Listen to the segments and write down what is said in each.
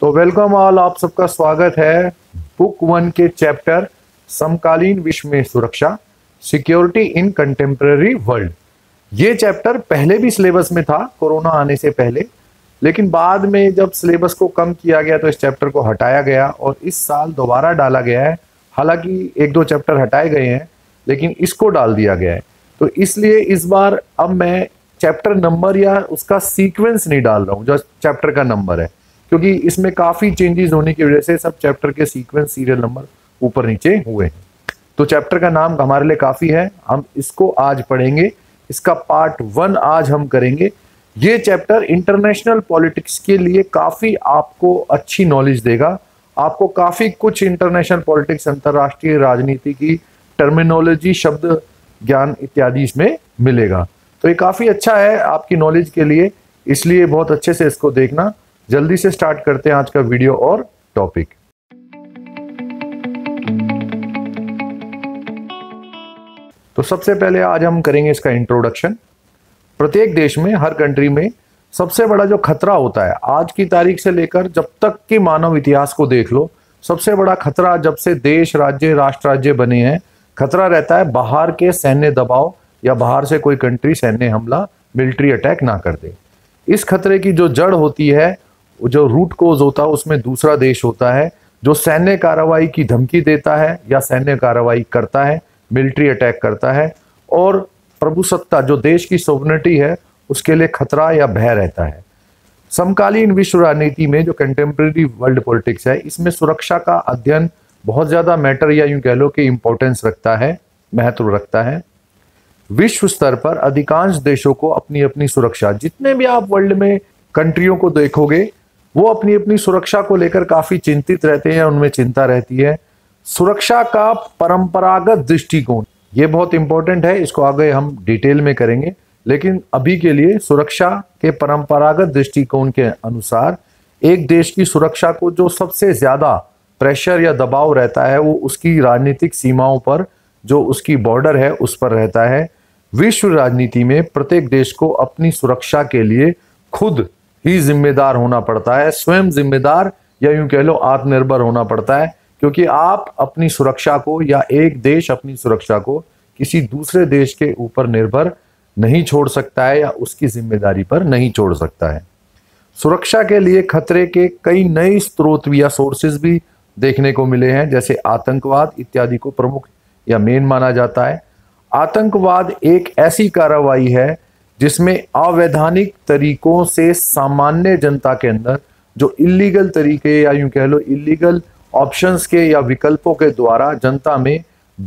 तो welcome all आप सबका स्वागत है बुक वन के चैप्टर समकालीन विश्व में सुरक्षा सिक्योरिटी इन कंटेम्प्रेरी वर्ल्ड ये चैप्टर पहले भी सिलेबस में था कोरोना आने से पहले लेकिन बाद में जब सिलेबस को कम किया गया तो इस चैप्टर को हटाया गया और इस साल दोबारा डाला गया है हालांकि एक दो चैप्टर हटाए गए हैं लेकिन इसको डाल दिया गया है तो इसलिए इस बार अब मैं चैप्टर नंबर या उसका सीक्वेंस नहीं डाल रहा हूँ जो चैप्टर का नंबर है क्योंकि इसमें काफ़ी चेंजेस होने की वजह से सब चैप्टर के सीक्वेंस सीरियल नंबर ऊपर नीचे हुए हैं तो चैप्टर का नाम हमारे लिए काफ़ी है हम इसको आज पढ़ेंगे इसका पार्ट वन आज हम करेंगे ये चैप्टर इंटरनेशनल पॉलिटिक्स के लिए काफ़ी आपको अच्छी नॉलेज देगा आपको काफ़ी कुछ इंटरनेशनल पॉलिटिक्स अंतरराष्ट्रीय राजनीति की टर्मिनोलॉजी शब्द ज्ञान इत्यादि इसमें मिलेगा तो ये काफ़ी अच्छा है आपकी नॉलेज के लिए इसलिए बहुत अच्छे से इसको देखना जल्दी से स्टार्ट करते हैं आज का वीडियो और टॉपिक तो सबसे पहले आज हम करेंगे इसका इंट्रोडक्शन प्रत्येक देश में हर कंट्री में सबसे बड़ा जो खतरा होता है आज की तारीख से लेकर जब तक के मानव इतिहास को देख लो सबसे बड़ा खतरा जब से देश राज्य राष्ट्र राज्य बने हैं खतरा रहता है बाहर के सैन्य दबाव या बाहर से कोई कंट्री सैन्य हमला मिलिट्री अटैक ना कर दे इस खतरे की जो जड़ होती है जो रूट कोज होता है उसमें दूसरा देश होता है जो सैन्य कार्रवाई की धमकी देता है या सैन्य कार्रवाई करता है मिलिट्री अटैक करता है और प्रभुसत्ता जो देश की सोवनिटी है उसके लिए खतरा या भय रहता है समकालीन विश्व राजनीति में जो कंटेम्प्रेरी वर्ल्ड पॉलिटिक्स है इसमें सुरक्षा का अध्ययन बहुत ज़्यादा मैटर या यूं कह लो कि इम्पोर्टेंस रखता है महत्व रखता है विश्व स्तर पर अधिकांश देशों को अपनी अपनी सुरक्षा जितने भी आप वर्ल्ड में कंट्रियों को देखोगे वो अपनी अपनी सुरक्षा को लेकर काफी चिंतित रहते हैं उनमें चिंता रहती है सुरक्षा का परंपरागत दृष्टिकोण ये बहुत इंपॉर्टेंट है इसको आगे हम डिटेल में करेंगे लेकिन अभी के लिए सुरक्षा के परंपरागत दृष्टिकोण के अनुसार एक देश की सुरक्षा को जो सबसे ज्यादा प्रेशर या दबाव रहता है वो उसकी राजनीतिक सीमाओं पर जो उसकी बॉर्डर है उस पर रहता है विश्व राजनीति में प्रत्येक देश को अपनी सुरक्षा के लिए खुद ही जिम्मेदार होना पड़ता है स्वयं जिम्मेदार या यूं कह लो आत्मनिर्भर होना पड़ता है क्योंकि आप अपनी सुरक्षा को या एक देश अपनी सुरक्षा को किसी दूसरे देश के ऊपर निर्भर नहीं छोड़ सकता है या उसकी जिम्मेदारी पर नहीं छोड़ सकता है सुरक्षा के लिए खतरे के कई नए स्रोत या सोर्सेज भी देखने को मिले हैं जैसे आतंकवाद इत्यादि को प्रमुख या मेन माना जाता है आतंकवाद एक ऐसी कार्रवाई है जिसमें अवैधानिक तरीकों से सामान्य जनता के अंदर जो इलीगल तरीके या यूं कह लो इलीगल ऑप्शंस के या विकल्पों के द्वारा जनता में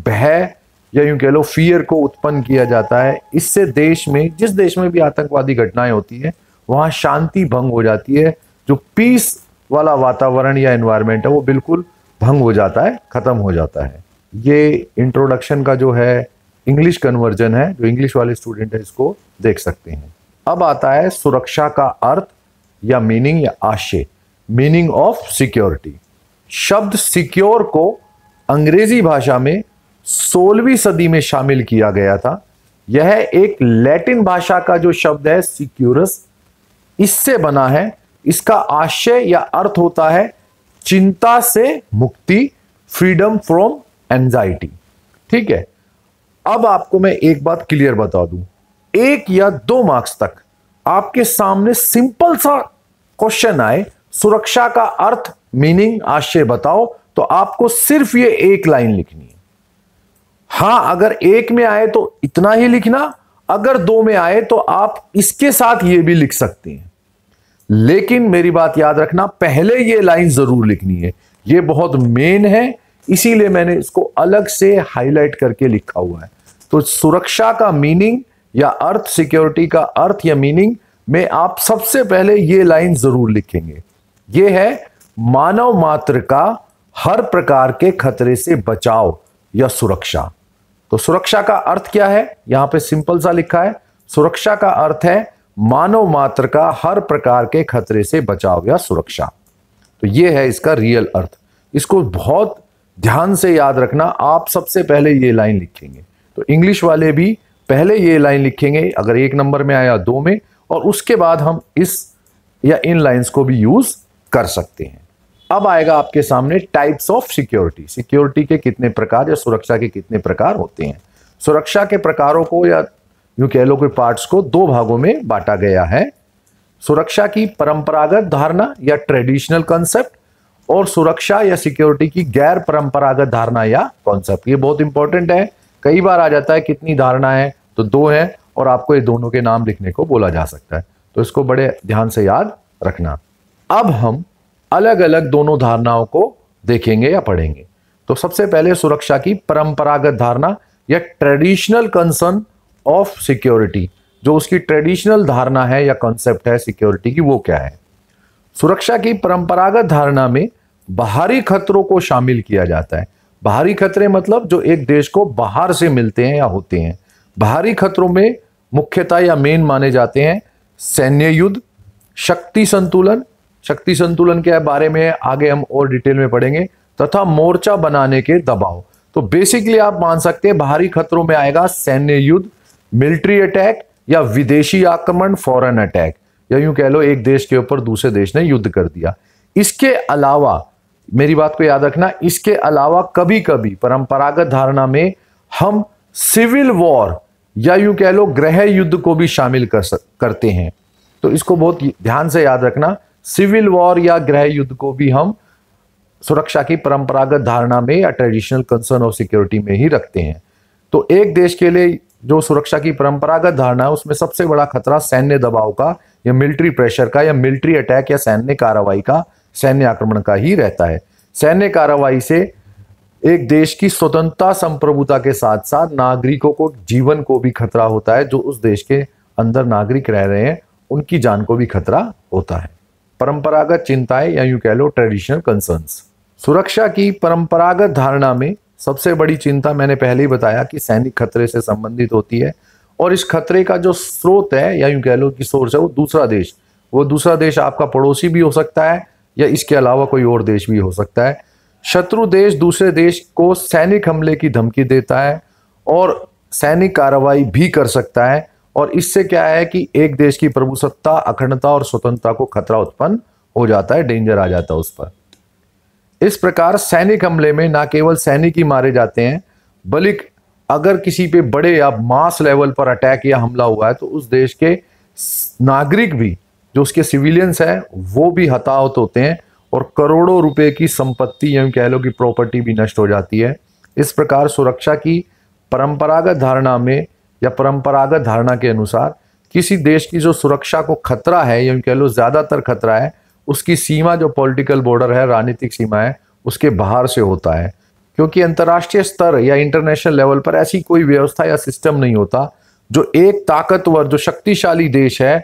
भय या यूं कह लो फियर को उत्पन्न किया जाता है इससे देश में जिस देश में भी आतंकवादी घटनाएं होती हैं वहाँ शांति भंग हो जाती है जो पीस वाला वातावरण या एनवायरमेंट है वो बिल्कुल भंग हो जाता है ख़त्म हो जाता है ये इंट्रोडक्शन का जो है इंग्लिश कन्वर्जन है जो इंग्लिश वाले स्टूडेंट है इसको देख सकते हैं अब आता है सुरक्षा का अर्थ या मीनिंग या आशय मीनिंग ऑफ सिक्योरिटी शब्द सिक्योर को अंग्रेजी भाषा में सोलहवीं सदी में शामिल किया गया था यह एक लैटिन भाषा का जो शब्द है सिक्योरस इससे बना है इसका आशय या अर्थ होता है चिंता से मुक्ति फ्रीडम फ्रॉम एंजाइटी ठीक है अब आपको मैं एक बात क्लियर बता दूं एक या दो मार्क्स तक आपके सामने सिंपल सा क्वेश्चन आए सुरक्षा का अर्थ मीनिंग आशय बताओ तो आपको सिर्फ ये एक लाइन लिखनी है हां अगर एक में आए तो इतना ही लिखना अगर दो में आए तो आप इसके साथ ये भी लिख सकते हैं लेकिन मेरी बात याद रखना पहले ये लाइन जरूर लिखनी है ये बहुत मेन है इसीलिए मैंने इसको अलग से हाईलाइट करके लिखा हुआ है तो सुरक्षा का मीनिंग या अर्थ सिक्योरिटी का अर्थ या मीनिंग में आप सबसे पहले ये लाइन जरूर लिखेंगे ये है मानव मात्र का हर प्रकार के खतरे से बचाव या सुरक्षा तो सुरक्षा का अर्थ क्या है यहां पे सिंपल सा लिखा है सुरक्षा का अर्थ है मानव मात्र का हर प्रकार के खतरे से बचाव या सुरक्षा तो ये है इसका रियल अर्थ इसको बहुत ध्यान से याद रखना आप सबसे पहले ये लाइन लिखेंगे तो इंग्लिश वाले भी पहले ये लाइन लिखेंगे अगर एक नंबर में आया दो में और उसके बाद हम इस या इन लाइंस को भी यूज़ कर सकते हैं अब आएगा आपके सामने टाइप्स ऑफ सिक्योरिटी सिक्योरिटी के कितने प्रकार या सुरक्षा के कितने प्रकार होते हैं सुरक्षा के प्रकारों को या यू कह लो कोई पार्ट्स को दो भागों में बांटा गया है सुरक्षा की परंपरागत धारणा या ट्रेडिशनल कंसेप्ट और सुरक्षा या सिक्योरिटी की गैर परंपरागत धारणा या कॉन्सेप्ट ये बहुत इंपॉर्टेंट है कई बार आ जाता है कितनी धारणा है तो दो है और आपको ये दोनों के नाम लिखने को बोला जा सकता है तो इसको बड़े ध्यान से याद रखना अब हम अलग अलग दोनों धारणाओं को देखेंगे या पढ़ेंगे तो सबसे पहले सुरक्षा की परंपरागत धारणा या ट्रेडिशनल कंसर्न ऑफ सिक्योरिटी जो उसकी ट्रेडिशनल धारणा है या कॉन्सेप्ट है सिक्योरिटी की वो क्या है सुरक्षा की परंपरागत धारणा में बाहरी खतरों को शामिल किया जाता है बाहरी खतरे मतलब जो एक देश को बाहर से मिलते हैं या होते हैं बाहरी खतरों में मुख्यतः या मेन माने जाते हैं सैन्य युद्ध शक्ति संतुलन शक्ति संतुलन के बारे में आगे हम और डिटेल में पढ़ेंगे तथा मोर्चा बनाने के दबाव तो बेसिकली आप मान सकते हैं बाहरी खतरों में आएगा सैन्य युद्ध मिलिट्री अटैक या विदेशी आक्रमण फॉरेन अटैक या यूं कह लो एक देश के ऊपर दूसरे देश ने युद्ध कर दिया इसके अलावा मेरी बात को याद रखना इसके अलावा कभी कभी परंपरागत धारणा में हम सिविल वॉर या यूं कह लो ग्रह युद्ध को भी शामिल कर करते हैं तो इसको बहुत ध्यान से याद रखना सिविल वॉर या ग्रह युद्ध को भी हम सुरक्षा की परंपरागत धारणा में या ट्रेडिशनल कंसर्न ऑफ सिक्योरिटी में ही रखते हैं तो एक देश के लिए जो सुरक्षा की परंपरागत धारणा है उसमें सबसे बड़ा खतरा सैन्य दबाव का या मिलिट्री प्रेशर का या मिलिट्री अटैक या सैन्य कार्रवाई का सैन्य आक्रमण का ही रहता है सैन्य कार्रवाई से एक देश की स्वतंत्रता संप्रभुता के साथ साथ नागरिकों को जीवन को भी खतरा होता है जो उस देश के अंदर नागरिक रह रहे हैं उनकी जान को भी खतरा होता है परंपरागत चिंताएं या यू कह लो ट्रेडिशनल कंसर्न्स सुरक्षा की परंपरागत धारणा में सबसे बड़ी चिंता मैंने पहले ही बताया कि सैनिक खतरे से संबंधित होती है और इस खतरे का जो स्रोत है या यूं कह लो कि सोर्स है वो दूसरा देश वो दूसरा देश आपका पड़ोसी भी हो सकता है या इसके अलावा कोई और देश भी हो सकता है शत्रु देश दूसरे देश को सैनिक हमले की धमकी देता है और सैनिक कार्रवाई भी कर सकता है और इससे क्या है कि एक देश की प्रभुसत्ता अखंडता और स्वतंत्रता को खतरा उत्पन्न हो जाता है डेंजर आ जाता है उस पर इस प्रकार सैनिक हमले में ना केवल सैनिक ही मारे जाते हैं बल्कि अगर किसी पे बड़े या मास लेवल पर अटैक या हमला हुआ है तो उस देश के नागरिक भी जो उसके सिविलियंस हैं वो भी हताहत होते हैं और करोड़ों रुपए की संपत्ति या कह लो कि प्रॉपर्टी भी नष्ट हो जाती है इस प्रकार सुरक्षा की परंपरागत धारणा में या परंपरागत धारणा के अनुसार किसी देश की जो सुरक्षा को खतरा है या कह लो ज़्यादातर खतरा है उसकी सीमा जो पॉलिटिकल बॉर्डर है राजनीतिक सीमा है उसके बाहर से होता है क्योंकि अंतर्राष्ट्रीय स्तर या इंटरनेशनल लेवल पर ऐसी कोई व्यवस्था या सिस्टम नहीं होता जो एक ताकतवर जो शक्तिशाली देश है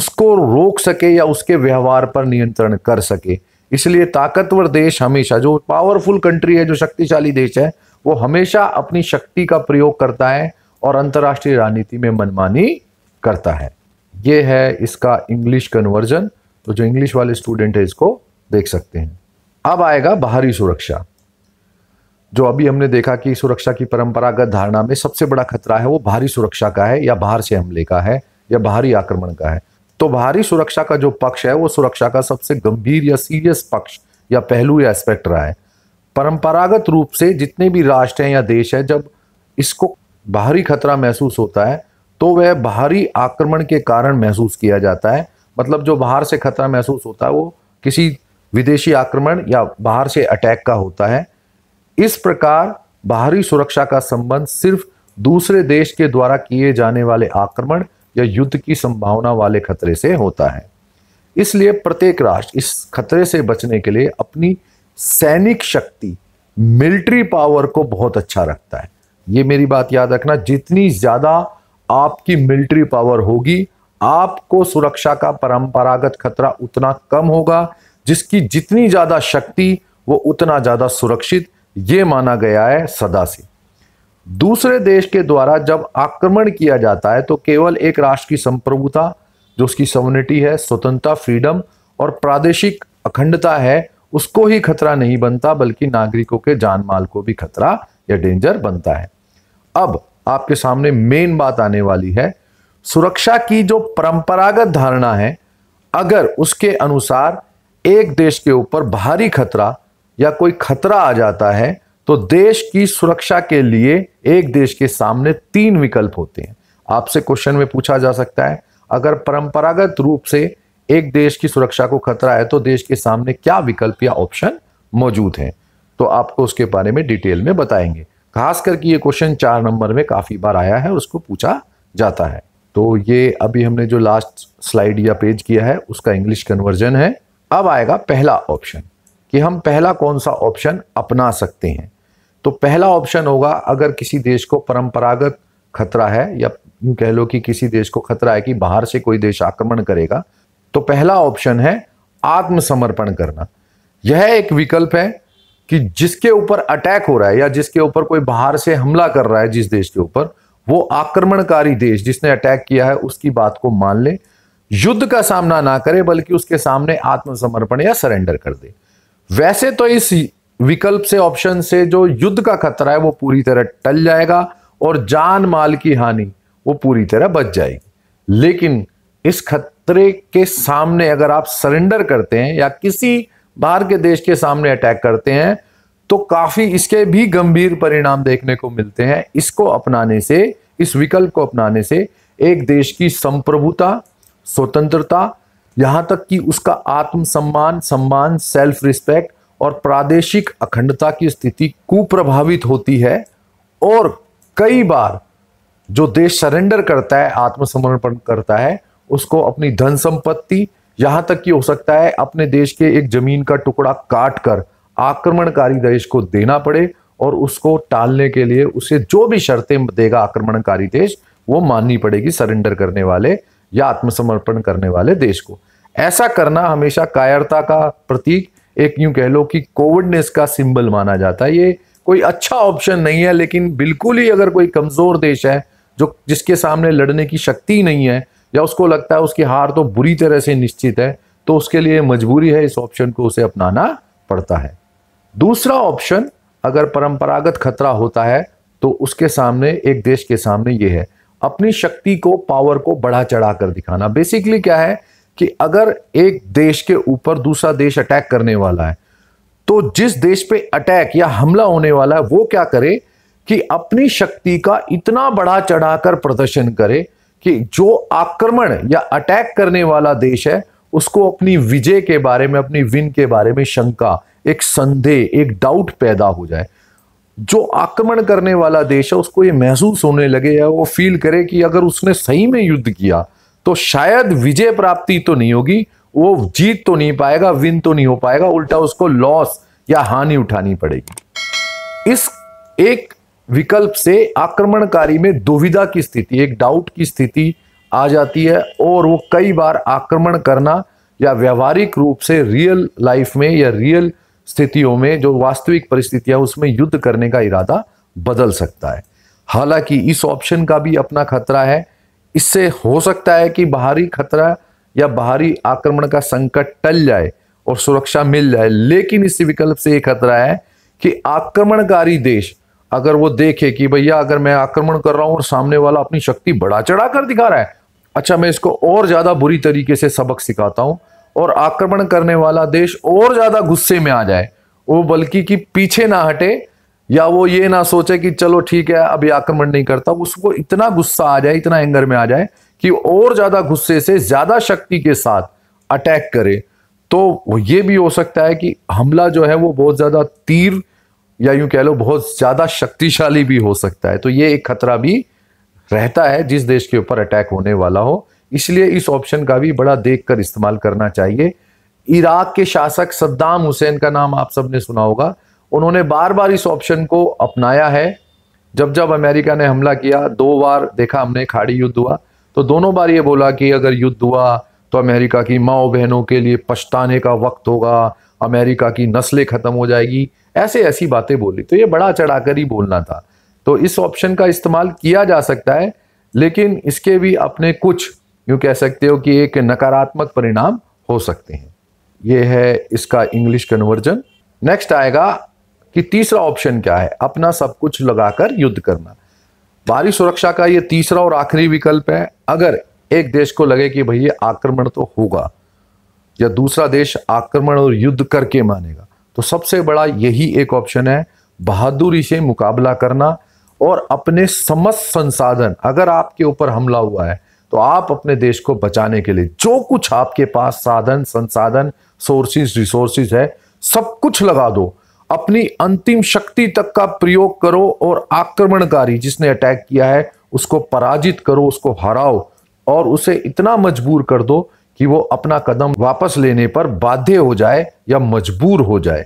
उसको रोक सके या उसके व्यवहार पर नियंत्रण कर सके इसलिए ताकतवर देश हमेशा जो पावरफुल कंट्री है जो शक्तिशाली देश है वो हमेशा अपनी शक्ति का प्रयोग करता है और अंतर्राष्ट्रीय राजनीति में मनमानी करता है ये है इसका इंग्लिश कन्वर्जन तो जो इंग्लिश वाले स्टूडेंट है इसको देख सकते हैं अब आएगा बाहरी सुरक्षा जो अभी हमने देखा कि सुरक्षा की परंपरागत धारणा में सबसे बड़ा खतरा है वो बाहरी सुरक्षा का है या बाहर से हमले का है या बाहरी आक्रमण का है तो बाहरी सुरक्षा का जो पक्ष है वो सुरक्षा का सबसे गंभीर या सीरियस पक्ष या पहलू या एस्पेक्ट रहा है परंपरागत रूप से जितने भी राष्ट्र हैं या देश है जब इसको बाहरी खतरा महसूस होता है तो वह बाहरी आक्रमण के कारण महसूस किया जाता है मतलब जो बाहर से खतरा महसूस होता है वो किसी विदेशी आक्रमण या बाहर से अटैक का होता है इस प्रकार बाहरी सुरक्षा का संबंध सिर्फ दूसरे देश के द्वारा किए जाने वाले आक्रमण या युद्ध की संभावना वाले खतरे से होता है इसलिए प्रत्येक राष्ट्र इस खतरे से बचने के लिए अपनी सैनिक शक्ति मिलिट्री पावर को बहुत अच्छा रखता है ये मेरी बात याद रखना जितनी ज़्यादा आपकी मिलिट्री पावर होगी आपको सुरक्षा का परंपरागत खतरा उतना कम होगा जिसकी जितनी ज़्यादा शक्ति वो उतना ज़्यादा सुरक्षित ये माना गया है सदा से दूसरे देश के द्वारा जब आक्रमण किया जाता है तो केवल एक राष्ट्र की संप्रभुता जो उसकी समुनिटी है स्वतंत्रता फ्रीडम और प्रादेशिक अखंडता है उसको ही खतरा नहीं बनता बल्कि नागरिकों के जान माल को भी खतरा या डेंजर बनता है अब आपके सामने मेन बात आने वाली है सुरक्षा की जो परंपरागत धारणा है अगर उसके अनुसार एक देश के ऊपर भारी खतरा या कोई खतरा आ जाता है तो देश की सुरक्षा के लिए एक देश के सामने तीन विकल्प होते हैं आपसे क्वेश्चन में पूछा जा सकता है अगर परंपरागत रूप से एक देश की सुरक्षा को खतरा है तो देश के सामने क्या विकल्प या ऑप्शन मौजूद हैं तो आपको उसके बारे में डिटेल में बताएंगे खास करके ये क्वेश्चन चार नंबर में काफ़ी बार आया है और उसको पूछा जाता है तो ये अभी हमने जो लास्ट स्लाइड या पेज किया है उसका इंग्लिश कन्वर्जन है अब आएगा पहला ऑप्शन कि हम पहला कौन सा ऑप्शन अपना सकते हैं तो पहला ऑप्शन होगा अगर किसी देश को परंपरागत खतरा है या कह लो कि किसी देश को खतरा है कि बाहर से कोई देश आक्रमण करेगा तो पहला ऑप्शन है आत्मसमर्पण करना यह एक विकल्प है कि जिसके ऊपर अटैक हो रहा है या जिसके ऊपर कोई बाहर से हमला कर रहा है जिस देश के ऊपर वो आक्रमणकारी देश जिसने अटैक किया है उसकी बात को मान ले युद्ध का सामना ना करे बल्कि उसके सामने आत्मसमर्पण या सरेंडर कर दे वैसे तो इस विकल्प से ऑप्शन से जो युद्ध का खतरा है वो पूरी तरह टल जाएगा और जान माल की हानि वो पूरी तरह बच जाएगी लेकिन इस खतरे के सामने अगर आप सरेंडर करते हैं या किसी बाहर के देश के सामने अटैक करते हैं तो काफी इसके भी गंभीर परिणाम देखने को मिलते हैं इसको अपनाने से इस विकल्प को अपनाने से एक देश की संप्रभुता स्वतंत्रता यहाँ तक कि उसका आत्मसम्मान सम्मान सेल्फ रिस्पेक्ट और प्रादेशिक अखंडता की स्थिति कुप्रभावित होती है और कई बार जो देश सरेंडर करता है आत्मसमर्पण करता है उसको अपनी धन संपत्ति यहां तक कि हो सकता है अपने देश के एक जमीन का टुकड़ा काट कर आक्रमणकारी देश को देना पड़े और उसको टालने के लिए उसे जो भी शर्तें देगा आक्रमणकारी देश वो माननी पड़ेगी सरेंडर करने वाले या आत्मसमर्पण करने वाले देश को ऐसा करना हमेशा कायरता का प्रतीक एक यूं कह लो कि कोविडनेस का सिंबल माना जाता है ये कोई अच्छा ऑप्शन नहीं है लेकिन बिल्कुल ही अगर कोई कमज़ोर देश है जो जिसके सामने लड़ने की शक्ति नहीं है या उसको लगता है उसकी हार तो बुरी तरह से निश्चित है तो उसके लिए मजबूरी है इस ऑप्शन को उसे अपनाना पड़ता है दूसरा ऑप्शन अगर परंपरागत खतरा होता है तो उसके सामने एक देश के सामने ये है अपनी शक्ति को पावर को बढ़ा चढ़ा कर दिखाना बेसिकली क्या है कि अगर एक देश के ऊपर दूसरा देश अटैक करने वाला है तो जिस देश पे अटैक या हमला होने वाला है वो क्या करे कि अपनी शक्ति का इतना बढ़ा चढ़ाकर प्रदर्शन करे कि जो आक्रमण या अटैक करने वाला देश है उसको अपनी विजय के बारे में अपनी विन के बारे में शंका एक संदेह एक डाउट पैदा हो जाए जो आक्रमण करने वाला देश है उसको ये महसूस होने लगे या वो फील करे कि अगर उसने सही में युद्ध किया तो शायद विजय प्राप्ति तो नहीं होगी वो जीत तो नहीं पाएगा विन तो नहीं हो पाएगा उल्टा उसको लॉस या हानि उठानी पड़ेगी इस एक विकल्प से आक्रमणकारी में दुविधा की स्थिति एक डाउट की स्थिति आ जाती है और वो कई बार आक्रमण करना या व्यवहारिक रूप से रियल लाइफ में या रियल स्थितियों में जो वास्तविक परिस्थितियां उसमें युद्ध करने का इरादा बदल सकता है हालांकि इस ऑप्शन का भी अपना खतरा है इससे हो सकता है कि बाहरी खतरा या बाहरी आक्रमण का संकट टल जाए और सुरक्षा मिल जाए लेकिन इस विकल्प से ये खतरा है कि आक्रमणकारी देश अगर वो देखे कि भैया अगर मैं आक्रमण कर रहा हूं और सामने वाला अपनी शक्ति बढ़ा चढ़ा कर दिखा रहा है अच्छा मैं इसको और ज्यादा बुरी तरीके से सबक सिखाता हूं और आक्रमण करने वाला देश और ज़्यादा गुस्से में आ जाए वो बल्कि कि पीछे ना हटे या वो ये ना सोचे कि चलो ठीक है अभी आक्रमण नहीं करता उसको इतना गुस्सा आ जाए इतना एंगर में आ जाए कि और ज़्यादा गुस्से से ज़्यादा शक्ति के साथ अटैक करे तो ये भी हो सकता है कि हमला जो है वो बहुत ज़्यादा तीर या यूं कह लो बहुत ज़्यादा शक्तिशाली भी हो सकता है तो ये एक खतरा भी रहता है जिस देश के ऊपर अटैक होने वाला हो इसलिए इस ऑप्शन का भी बड़ा देख कर इस्तेमाल करना चाहिए इराक के शासक सद्दाम हुसैन का नाम आप सबने सुना होगा उन्होंने बार बार इस ऑप्शन को अपनाया है जब जब अमेरिका ने हमला किया दो बार देखा हमने खाड़ी युद्ध हुआ तो दोनों बार ये बोला कि अगर युद्ध हुआ तो अमेरिका की माओ बहनों के लिए पछताने का वक्त होगा अमेरिका की नस्लें ख़त्म हो जाएगी ऐसे ऐसी बातें बोली तो ये बड़ा चढ़ाकर ही बोलना था तो इस ऑप्शन का इस्तेमाल किया जा सकता है लेकिन इसके भी अपने कुछ यूँ कह सकते हो कि एक नकारात्मक परिणाम हो सकते हैं ये है इसका इंग्लिश कन्वर्जन नेक्स्ट आएगा कि तीसरा ऑप्शन क्या है अपना सब कुछ लगाकर युद्ध करना बाहरी सुरक्षा का ये तीसरा और आखिरी विकल्प है अगर एक देश को लगे कि भैया आक्रमण तो होगा या दूसरा देश आक्रमण और युद्ध करके मानेगा तो सबसे बड़ा यही एक ऑप्शन है बहादुरी से मुकाबला करना और अपने समस्त संसाधन अगर आपके ऊपर हमला हुआ है तो आप अपने देश को बचाने के लिए जो कुछ आपके पास साधन संसाधन सोर्सेज रिसोर्सेज है सब कुछ लगा दो अपनी अंतिम शक्ति तक का प्रयोग करो और आक्रमणकारी जिसने अटैक किया है उसको पराजित करो उसको हराओ और उसे इतना मजबूर कर दो कि वो अपना कदम वापस लेने पर बाध्य हो जाए या मजबूर हो जाए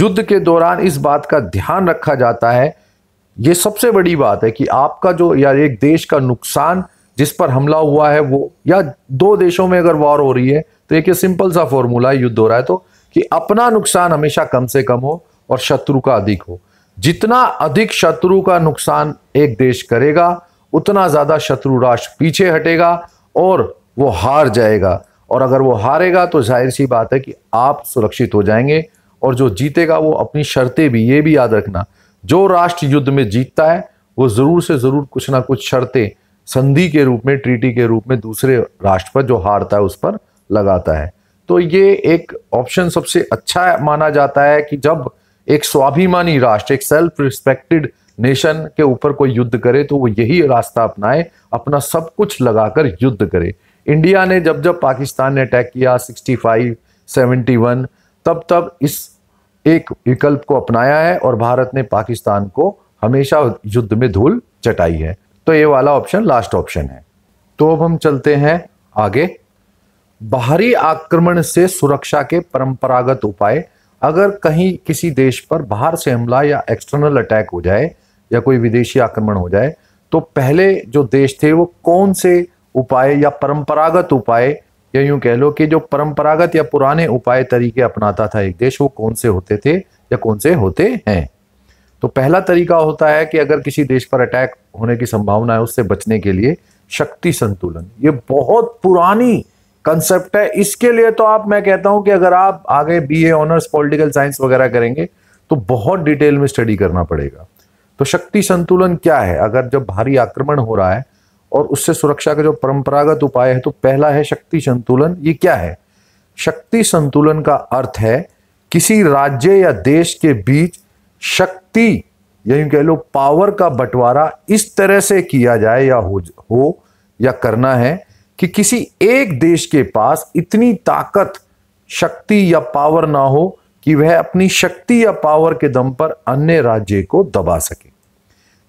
युद्ध के दौरान इस बात का ध्यान रखा जाता है ये सबसे बड़ी बात है कि आपका जो या एक देश का नुकसान जिस पर हमला हुआ है वो या दो देशों में अगर वॉर हो रही है तो एक ये सिंपल सा फॉर्मूला है युद्ध हो रहा है तो कि अपना नुकसान हमेशा कम से कम हो और शत्रु का अधिक हो जितना अधिक शत्रु का नुकसान एक देश करेगा उतना ज्यादा शत्रु राष्ट्र पीछे हटेगा और वो हार जाएगा और अगर वो हारेगा तो जाहिर सी बात है कि आप सुरक्षित हो जाएंगे और जो जीतेगा वो अपनी शर्तें भी ये भी याद रखना जो राष्ट्र युद्ध में जीतता है वो ज़रूर से ज़रूर कुछ ना कुछ शर्तें संधि के रूप में ट्रीटी के रूप में दूसरे राष्ट्र पर जो हारता है उस पर लगाता है तो ये एक ऑप्शन सबसे अच्छा माना जाता है कि जब एक स्वाभिमानी राष्ट्र एक सेल्फ रिस्पेक्टेड नेशन के ऊपर कोई युद्ध करे तो वो यही रास्ता अपनाए अपना सब कुछ लगाकर युद्ध करे इंडिया ने जब जब पाकिस्तान ने अटैक किया 65, 71 तब तब इस एक विकल्प को अपनाया है और भारत ने पाकिस्तान को हमेशा युद्ध में धूल चटाई है तो ये वाला ऑप्शन लास्ट ऑप्शन है तो अब हम चलते हैं आगे बाहरी आक्रमण से सुरक्षा के परंपरागत उपाय अगर कहीं किसी देश पर बाहर से हमला या एक्सटर्नल अटैक हो जाए या कोई विदेशी आक्रमण हो जाए तो पहले जो देश थे वो कौन से उपाय या परंपरागत उपाय या यूं कह लो कि जो परंपरागत या पुराने उपाय तरीके अपनाता था एक देश वो कौन से होते थे या कौन से होते हैं तो पहला तरीका होता है कि अगर किसी देश पर अटैक होने की संभावना है उससे बचने के लिए शक्ति संतुलन ये बहुत पुरानी कंसेप्ट है इसके लिए तो आप मैं कहता हूं कि अगर आप आगे B A honours political science वगैरह करेंगे तो बहुत डिटेल में स्टडी करना पड़ेगा तो शक्ति संतुलन क्या है अगर जब भारी आक्रमण हो रहा है और उससे सुरक्षा का जो परंपरागत उपाय है तो पहला है शक्ति संतुलन ये क्या है शक्ति संतुलन का अर्थ है किसी राज्य या देश के बीच शक्ति या यूं कह लो पावर का बंटवारा इस तरह से किया जाए या हो हो या करना है कि किसी एक देश के पास इतनी ताकत शक्ति या पावर ना हो कि वह अपनी शक्ति या पावर के दम पर अन्य राज्य को दबा सके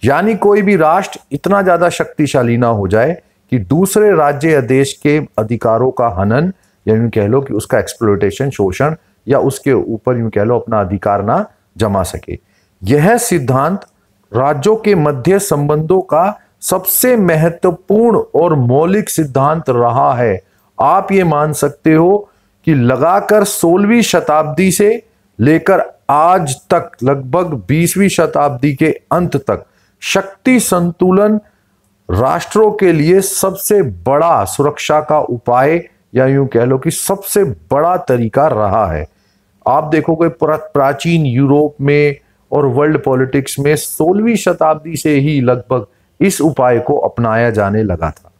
यानी कोई भी राष्ट्र इतना ज्यादा शक्तिशाली ना हो जाए कि दूसरे राज्य या देश के अधिकारों का हनन या यूं कह लो कि उसका एक्सप्लोटेशन शोषण या उसके ऊपर यूं कह लो अपना अधिकार ना जमा सके यह सिद्धांत राज्यों के मध्य संबंधों का सबसे महत्वपूर्ण और मौलिक सिद्धांत रहा है आप ये मान सकते हो कि लगाकर सोलहवीं शताब्दी से लेकर आज तक लगभग बीसवीं शताब्दी के अंत तक शक्ति संतुलन राष्ट्रों के लिए सबसे बड़ा सुरक्षा का उपाय या यूं कह लो कि सबसे बड़ा तरीका रहा है आप देखोगे प्राचीन यूरोप में और वर्ल्ड पॉलिटिक्स में सोलहवीं शताब्दी से ही लगभग इस उपाय को अपनाया जाने लगा था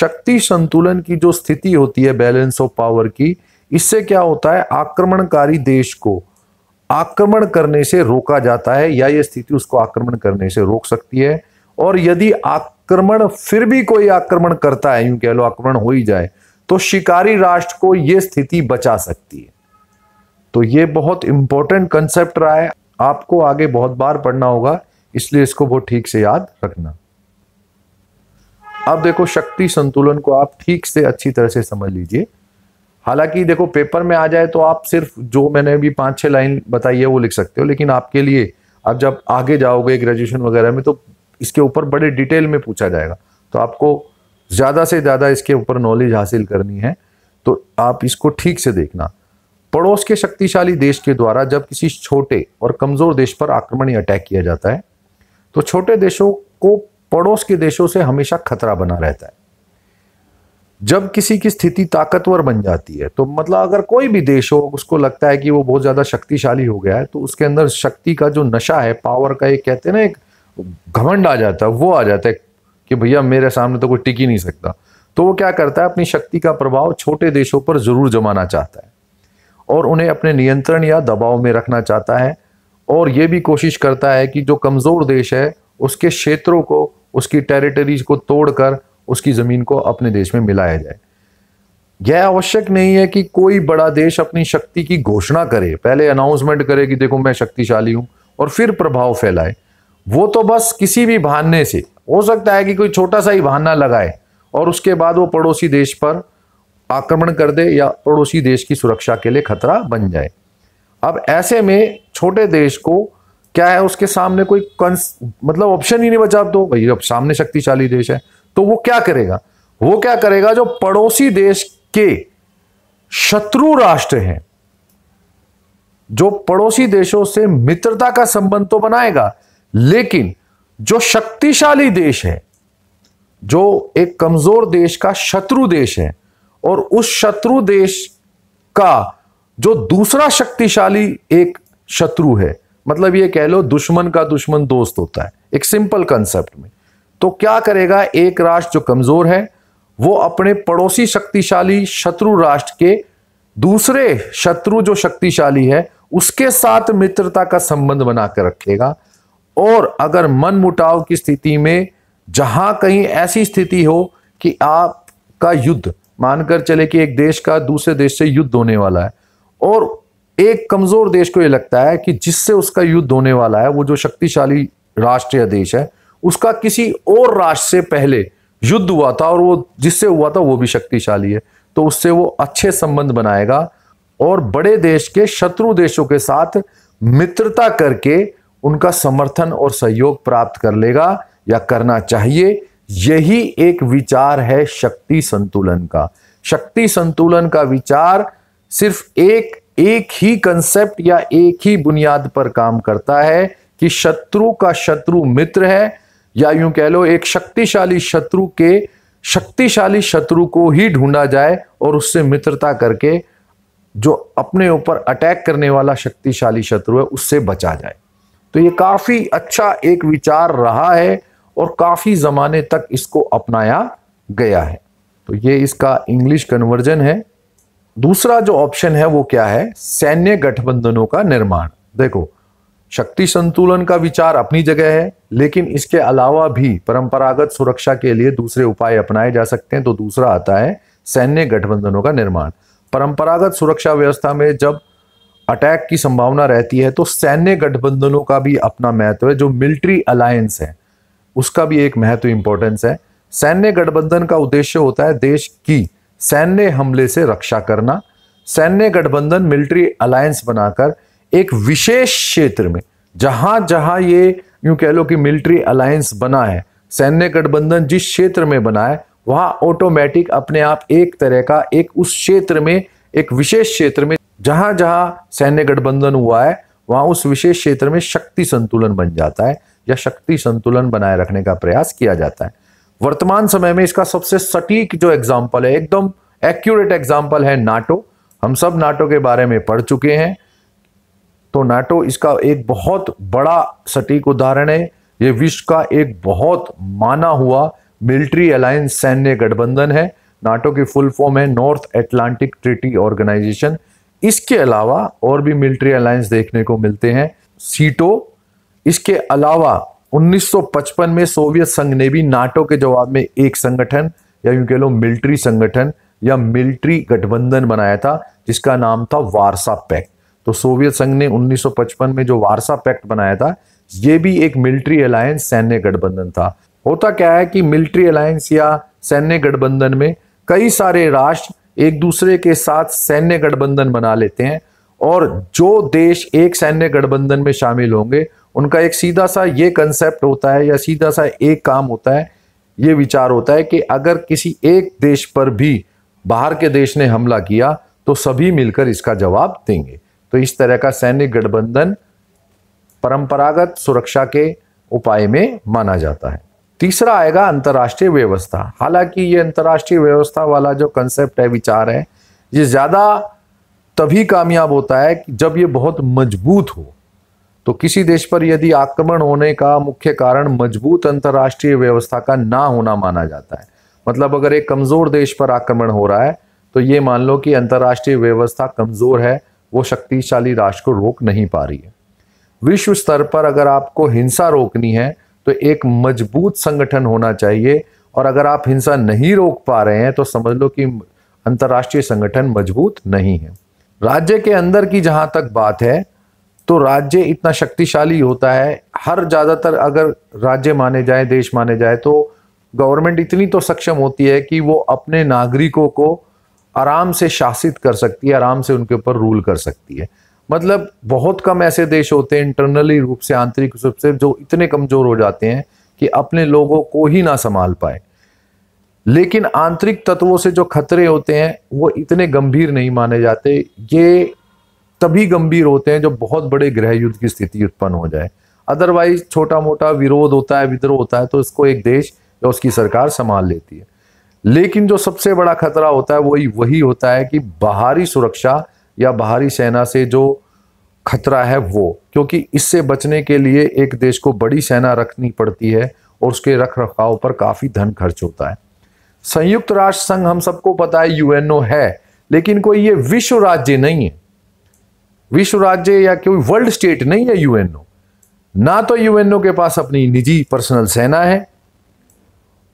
शक्ति संतुलन की जो स्थिति होती है बैलेंस ऑफ पावर की इससे क्या होता है आक्रमणकारी देश को आक्रमण करने से रोका जाता है या ये स्थिति उसको आक्रमण करने से रोक सकती है और यदि आक्रमण फिर भी कोई आक्रमण करता है यूं कह लो आक्रमण हो ही जाए तो शिकारी राष्ट्र को यह स्थिति बचा सकती है तो ये बहुत इंपॉर्टेंट कंसेप्ट रहा है आपको आगे बहुत बार पढ़ना होगा इसलिए इसको बहुत ठीक से याद रखना अब देखो शक्ति संतुलन को आप ठीक से अच्छी तरह से समझ लीजिए हालांकि देखो पेपर में आ जाए तो आप सिर्फ जो मैंने अभी पांच छह लाइन बताई है वो लिख सकते हो लेकिन आपके लिए अब जब आगे जाओगे ग्रेजुएशन वगैरह में तो इसके ऊपर बड़े डिटेल में पूछा जाएगा तो आपको ज़्यादा से ज़्यादा इसके ऊपर नॉलेज हासिल करनी है तो आप इसको ठीक से देखना पड़ोस के शक्तिशाली देश के द्वारा जब किसी छोटे और कमजोर देश पर आक्रमण या अटैक किया जाता है तो छोटे देशों को पड़ोस के देशों से हमेशा खतरा बना रहता है जब किसी की स्थिति ताकतवर बन जाती है तो मतलब अगर कोई भी देश हो उसको लगता है कि वो बहुत ज़्यादा शक्तिशाली हो गया है तो उसके अंदर शक्ति का जो नशा है पावर का एक कहते हैं ना एक घमंड आ जाता है वो आ जाता है कि भैया मेरे सामने तो कोई टिक ही नहीं सकता तो वो क्या करता है अपनी शक्ति का प्रभाव छोटे देशों पर जरूर जमाना चाहता है और उन्हें अपने नियंत्रण या दबाव में रखना चाहता है और ये भी कोशिश करता है कि जो कमज़ोर देश है उसके क्षेत्रों को उसकी टेरिटरीज को तोड़कर उसकी ज़मीन को अपने देश में मिलाया जाए यह आवश्यक नहीं है कि कोई बड़ा देश अपनी शक्ति की घोषणा करे पहले अनाउंसमेंट करे कि देखो मैं शक्तिशाली हूँ और फिर प्रभाव फैलाए वो तो बस किसी भी बहाने से हो सकता है कि कोई छोटा सा ही बहाना लगाए और उसके बाद वो पड़ोसी देश पर आक्रमण कर दे या पड़ोसी देश की सुरक्षा के लिए खतरा बन जाए अब ऐसे में छोटे देश को क्या है उसके सामने कोई कंस मतलब ऑप्शन ही नहीं बचा तो भाई अब सामने शक्तिशाली देश है तो वो क्या करेगा वो क्या करेगा जो पड़ोसी देश के शत्रु राष्ट्र हैं जो पड़ोसी देशों से मित्रता का संबंध तो बनाएगा लेकिन जो शक्तिशाली देश है जो एक कमजोर देश का शत्रु देश है और उस शत्रु देश का जो दूसरा शक्तिशाली एक शत्रु है मतलब ये कह लो दुश्मन का दुश्मन दोस्त होता है एक सिंपल कंसेप्ट में तो क्या करेगा एक राष्ट्र जो कमजोर है वो अपने पड़ोसी शक्तिशाली शत्रु राष्ट्र के दूसरे शत्रु जो शक्तिशाली है उसके साथ मित्रता का संबंध बनाकर रखेगा और अगर मन मुटाव की स्थिति में जहां कहीं ऐसी स्थिति हो कि आपका युद्ध मानकर चले कि एक देश का दूसरे देश से युद्ध होने वाला है और एक कमजोर देश को यह लगता है कि जिससे उसका युद्ध होने वाला है वो जो शक्तिशाली राष्ट्र या देश है उसका किसी और राष्ट्र से पहले युद्ध हुआ था और वो जिससे हुआ था वो भी शक्तिशाली है तो उससे वो अच्छे संबंध बनाएगा और बड़े देश के शत्रु देशों के साथ मित्रता करके उनका समर्थन और सहयोग प्राप्त कर लेगा या करना चाहिए यही एक विचार है शक्ति संतुलन का शक्ति संतुलन का विचार सिर्फ एक एक ही कंसेप्ट या एक ही बुनियाद पर काम करता है कि शत्रु का शत्रु मित्र है या यूं कह लो एक शक्तिशाली शत्रु के शक्तिशाली शत्रु को ही ढूंढा जाए और उससे मित्रता करके जो अपने ऊपर अटैक करने वाला शक्तिशाली शत्रु है उससे बचा जाए तो ये काफी अच्छा एक विचार रहा है और काफ़ी ज़माने तक इसको अपनाया गया है तो ये इसका इंग्लिश कन्वर्जन है दूसरा जो ऑप्शन है वो क्या है सैन्य गठबंधनों का निर्माण देखो शक्ति संतुलन का विचार अपनी जगह है लेकिन इसके अलावा भी परंपरागत सुरक्षा के लिए दूसरे उपाय अपनाए जा सकते हैं तो दूसरा आता है सैन्य गठबंधनों का निर्माण परंपरागत सुरक्षा व्यवस्था में जब अटैक की संभावना रहती है तो सैन्य गठबंधनों का भी अपना महत्व है जो मिलिट्री अलायंस है उसका भी एक महत्व इंपॉर्टेंस है सैन्य गठबंधन का उद्देश्य होता है देश की सैन्य हमले से रक्षा करना सैन्य गठबंधन मिलिट्री अलायंस बनाकर एक विशेष क्षेत्र में जहां जहां ये यूं कह लो कि मिलिट्री अलायंस बना है सैन्य गठबंधन जिस क्षेत्र में बना है वहां ऑटोमेटिक अपने आप एक तरह का एक उस क्षेत्र में एक विशेष क्षेत्र में जहां जहां सैन्य गठबंधन हुआ है वहां उस विशेष क्षेत्र में शक्ति संतुलन बन जाता है या शक्ति संतुलन बनाए रखने का प्रयास किया जाता है वर्तमान समय में इसका सबसे सटीक जो एग्जाम्पल है एकदम एक्यूरेट एग्जाम्पल है नाटो हम सब नाटो के बारे में पढ़ चुके हैं तो नाटो इसका एक बहुत बड़ा सटीक उदाहरण है ये विश्व का एक बहुत माना हुआ मिलिट्री अलायंस सैन्य गठबंधन है नाटो की फुल फॉर्म है नॉर्थ एटलांटिक ट्रिटी ऑर्गेनाइजेशन इसके अलावा और भी मिलिट्री अलायंस देखने को मिलते हैं सीटो इसके अलावा 1955 में सोवियत संघ ने भी नाटो के जवाब में एक संगठन या यूं कह लो मिलिट्री संगठन या मिलिट्री गठबंधन बनाया था जिसका नाम था वारसा पैक्ट तो सोवियत संघ ने 1955 में जो वारसा पैक्ट बनाया था ये भी एक मिलिट्री अलायंस सैन्य गठबंधन था होता क्या है कि मिलिट्री अलायंस या सैन्य गठबंधन में कई सारे राष्ट्र एक दूसरे के साथ सैन्य गठबंधन बना लेते हैं और जो देश एक सैन्य गठबंधन में शामिल होंगे उनका एक सीधा सा ये कंसेप्ट होता है या सीधा सा एक काम होता है ये विचार होता है कि अगर किसी एक देश पर भी बाहर के देश ने हमला किया तो सभी मिलकर इसका जवाब देंगे तो इस तरह का सैन्य गठबंधन परंपरागत सुरक्षा के उपाय में माना जाता है तीसरा आएगा अंतर्राष्ट्रीय व्यवस्था हालांकि ये अंतर्राष्ट्रीय व्यवस्था वाला जो कंसेप्ट है विचार है ये ज़्यादा तभी कामयाब होता है जब ये बहुत मजबूत हो तो किसी देश पर यदि आक्रमण होने का मुख्य कारण मजबूत अंतर्राष्ट्रीय व्यवस्था का ना होना माना जाता है मतलब अगर एक कमज़ोर देश पर आक्रमण हो रहा है तो ये मान लो कि अंतर्राष्ट्रीय व्यवस्था कमज़ोर है वो शक्तिशाली राष्ट्र को रोक नहीं पा रही है विश्व स्तर पर अगर आपको हिंसा रोकनी है तो एक मजबूत संगठन होना चाहिए और अगर आप हिंसा नहीं रोक पा रहे हैं तो समझ लो कि अंतर्राष्ट्रीय संगठन मजबूत नहीं है राज्य के अंदर की जहां तक बात है तो राज्य इतना शक्तिशाली होता है हर ज़्यादातर अगर राज्य माने जाए देश माने जाए तो गवर्नमेंट इतनी तो सक्षम होती है कि वो अपने नागरिकों को आराम से शासित कर सकती है आराम से उनके ऊपर रूल कर सकती है मतलब बहुत कम ऐसे देश होते हैं इंटरनली रूप से आंतरिक रूप से जो इतने कमज़ोर हो जाते हैं कि अपने लोगों को ही ना संभाल पाए लेकिन आंतरिक तत्वों से जो खतरे होते हैं वो इतने गंभीर नहीं माने जाते ये तभी गंभीर होते हैं जब बहुत बड़े ग्रह युद्ध की स्थिति उत्पन्न हो जाए अदरवाइज छोटा मोटा विरोध होता है विद्रोह होता है तो इसको एक देश या उसकी सरकार संभाल लेती है लेकिन जो सबसे बड़ा खतरा होता है वही वही होता है कि बाहरी सुरक्षा या बाहरी सेना से जो खतरा है वो क्योंकि इससे बचने के लिए एक देश को बड़ी सेना रखनी पड़ती है और उसके रख रखाव पर काफ़ी धन खर्च होता है संयुक्त राष्ट्र संघ हम सबको पता है यूएनओ है लेकिन कोई ये विश्व राज्य नहीं है विश्व राज्य या कोई वर्ल्ड स्टेट नहीं है यूएनओ ना तो यूएनओ के पास अपनी निजी पर्सनल सेना है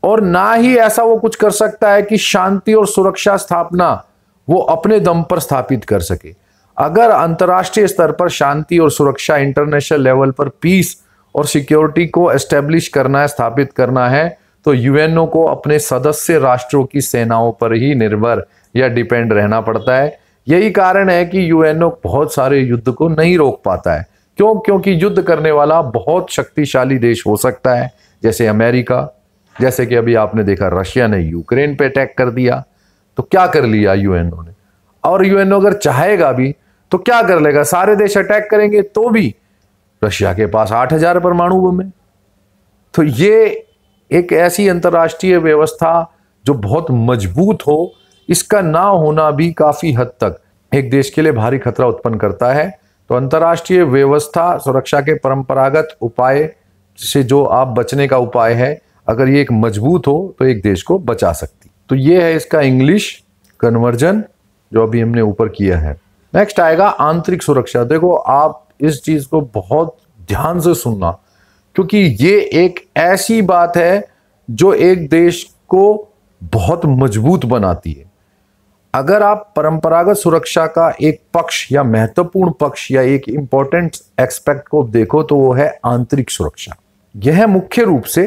और ना ही ऐसा वो कुछ कर सकता है कि शांति और सुरक्षा स्थापना वो अपने दम पर स्थापित कर सके अगर अंतर्राष्ट्रीय स्तर पर शांति और सुरक्षा इंटरनेशनल लेवल पर पीस और सिक्योरिटी को एस्टेब्लिश करना है स्थापित करना है तो यूएनओ को अपने सदस्य राष्ट्रों की सेनाओं पर ही निर्भर या डिपेंड रहना पड़ता है यही कारण है कि यूएनओ बहुत सारे युद्ध को नहीं रोक पाता है क्यों क्योंकि युद्ध करने वाला बहुत शक्तिशाली देश हो सकता है जैसे अमेरिका जैसे कि अभी आपने देखा रशिया ने यूक्रेन पे अटैक कर दिया तो क्या कर लिया यूएनओ ने और यूएनओ अगर चाहेगा भी तो क्या कर लेगा सारे देश अटैक करेंगे तो भी रशिया के पास आठ हजार परमाणु बम है तो ये एक ऐसी अंतर्राष्ट्रीय व्यवस्था जो बहुत मजबूत हो इसका ना होना भी काफ़ी हद तक एक देश के लिए भारी खतरा उत्पन्न करता है तो अंतर्राष्ट्रीय व्यवस्था सुरक्षा के परंपरागत उपाय से जो आप बचने का उपाय है अगर ये एक मजबूत हो तो एक देश को बचा सकती तो ये है इसका इंग्लिश कन्वर्जन जो अभी हमने ऊपर किया है नेक्स्ट आएगा आंतरिक सुरक्षा देखो आप इस चीज़ को बहुत ध्यान से सुनना क्योंकि ये एक ऐसी बात है जो एक देश को बहुत मजबूत बनाती है अगर आप परंपरागत सुरक्षा का एक पक्ष या महत्वपूर्ण पक्ष या एक इंपॉर्टेंट एक्सपेक्ट को देखो तो वो है आंतरिक सुरक्षा यह मुख्य रूप से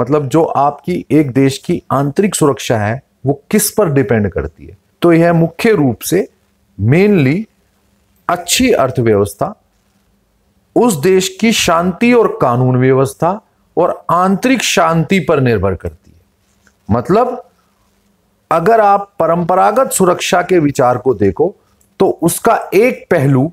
मतलब जो आपकी एक देश की आंतरिक सुरक्षा है वो किस पर डिपेंड करती है तो यह मुख्य रूप से मेनली अच्छी अर्थव्यवस्था उस देश की शांति और कानून व्यवस्था और आंतरिक शांति पर निर्भर करती है मतलब अगर आप परंपरागत सुरक्षा के विचार को देखो तो उसका एक पहलू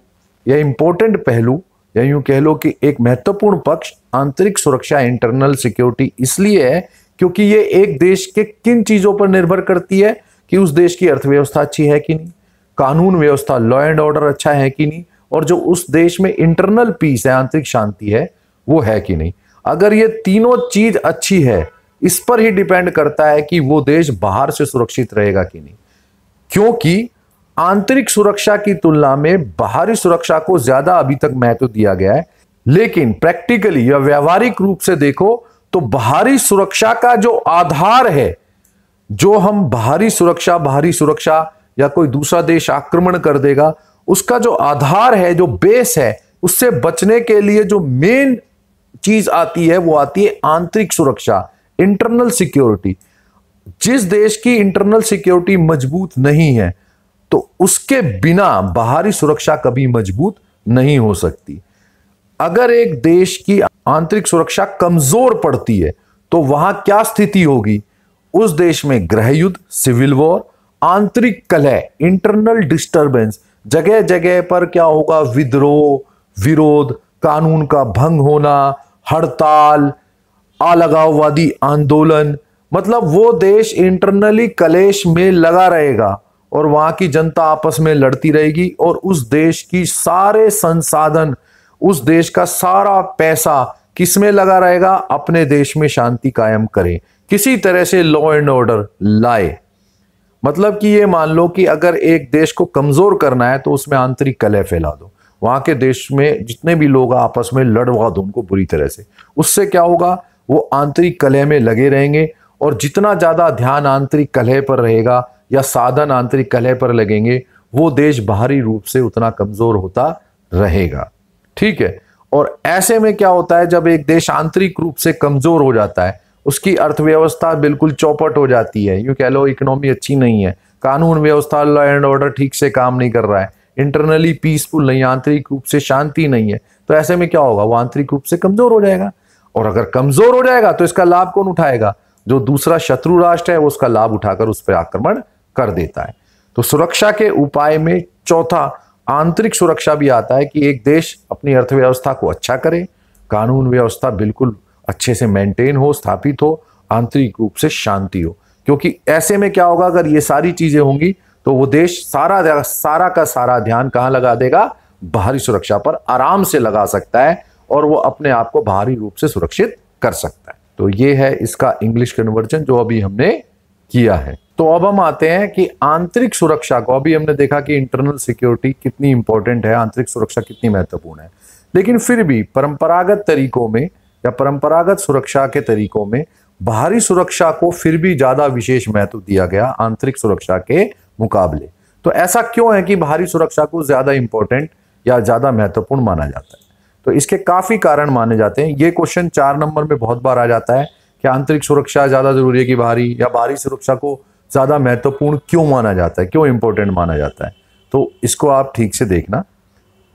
या इंपॉर्टेंट पहलू या यूं कह लो कि एक महत्वपूर्ण पक्ष आंतरिक सुरक्षा इंटरनल सिक्योरिटी इसलिए है क्योंकि ये एक देश के किन चीज़ों पर निर्भर करती है कि उस देश की अर्थव्यवस्था अच्छी है कि नहीं कानून व्यवस्था लॉ एंड ऑर्डर अच्छा है कि नहीं और जो उस देश में इंटरनल पीस है आंतरिक शांति है वो है कि नहीं अगर ये तीनों चीज अच्छी है इस पर ही डिपेंड करता है कि वो देश बाहर से सुरक्षित रहेगा कि नहीं क्योंकि आंतरिक सुरक्षा की तुलना में बाहरी सुरक्षा को ज्यादा अभी तक महत्व दिया गया है लेकिन प्रैक्टिकली या व्यावहारिक रूप से देखो तो बाहरी सुरक्षा का जो आधार है जो हम बाहरी सुरक्षा बाहरी सुरक्षा या कोई दूसरा देश आक्रमण कर देगा उसका जो आधार है जो बेस है उससे बचने के लिए जो मेन चीज आती है वो आती है आंतरिक सुरक्षा इंटरनल सिक्योरिटी जिस देश की इंटरनल सिक्योरिटी मजबूत नहीं है तो उसके बिना बाहरी सुरक्षा कभी मजबूत नहीं हो सकती अगर एक देश की आंतरिक सुरक्षा कमजोर पड़ती है तो वहां क्या स्थिति होगी उस देश में ग्रह युद्ध सिविल वॉर आंतरिक कलह इंटरनल डिस्टर्बेंस जगह जगह पर क्या होगा विद्रोह विरोध कानून का भंग होना हड़ताल अलगाववादी आंदोलन मतलब वो देश इंटरनली कलेश में लगा रहेगा और वहां की जनता आपस में लड़ती रहेगी और उस देश की सारे संसाधन उस देश का सारा पैसा किस में लगा रहेगा अपने देश में शांति कायम करें किसी तरह से लॉ एंड ऑर्डर लाए मतलब कि ये मान लो कि अगर एक देश को कमज़ोर करना है तो उसमें आंतरिक कलह फैला दो वहां के देश में जितने भी लोग आपस में लड़वा दो उनको बुरी तरह से उससे क्या होगा वो आंतरिक कलह में लगे रहेंगे और जितना ज़्यादा ध्यान आंतरिक कलह पर रहेगा या साधन आंतरिक कलह पर लगेंगे वो देश बाहरी रूप से उतना कमज़ोर होता रहेगा ठीक है और ऐसे में क्या होता है जब एक देश आंतरिक रूप से कमज़ोर हो जाता है उसकी अर्थव्यवस्था बिल्कुल चौपट हो जाती है यूँ कह लो इकोनॉमी अच्छी नहीं है कानून व्यवस्था लॉ एंड ऑर्डर ठीक से काम नहीं कर रहा है इंटरनली पीसफुल नहीं आंतरिक रूप से शांति नहीं है तो ऐसे में क्या होगा वो आंतरिक रूप से कमजोर हो जाएगा और अगर कमजोर हो जाएगा तो इसका लाभ कौन उठाएगा जो दूसरा शत्रु राष्ट्र है वो उसका लाभ उठाकर उस पर आक्रमण कर देता है तो सुरक्षा के उपाय में चौथा आंतरिक सुरक्षा भी आता है कि एक देश अपनी अर्थव्यवस्था को अच्छा करे कानून व्यवस्था बिल्कुल अच्छे से मेंटेन हो स्थापित हो आंतरिक रूप से शांति हो क्योंकि ऐसे में क्या होगा अगर ये सारी चीजें होंगी तो वो देश सारा सारा का सारा ध्यान कहाँ लगा देगा बाहरी सुरक्षा पर आराम से लगा सकता है और वो अपने आप को बाहरी रूप से सुरक्षित कर सकता है तो ये है इसका इंग्लिश कन्वर्जन जो अभी हमने किया है तो अब हम आते हैं कि आंतरिक सुरक्षा को अभी हमने देखा कि इंटरनल सिक्योरिटी कितनी इंपॉर्टेंट है आंतरिक सुरक्षा कितनी महत्वपूर्ण है लेकिन फिर भी परंपरागत तरीकों में या परंपरागत सुरक्षा के तरीकों में बाहरी सुरक्षा को फिर भी ज्यादा विशेष महत्व दिया गया आंतरिक सुरक्षा के मुकाबले तो ऐसा क्यों है कि बाहरी सुरक्षा को ज्यादा इंपॉर्टेंट या ज्यादा महत्वपूर्ण माना जाता है तो इसके काफी कारण माने जाते हैं ये क्वेश्चन चार नंबर में बहुत बार आ जाता है कि आंतरिक सुरक्षा ज्यादा जरूरी है कि बाहरी या बाहरी सुरक्षा को ज्यादा महत्वपूर्ण क्यों माना जाता है क्यों इंपॉर्टेंट माना जाता है तो इसको आप ठीक से देखना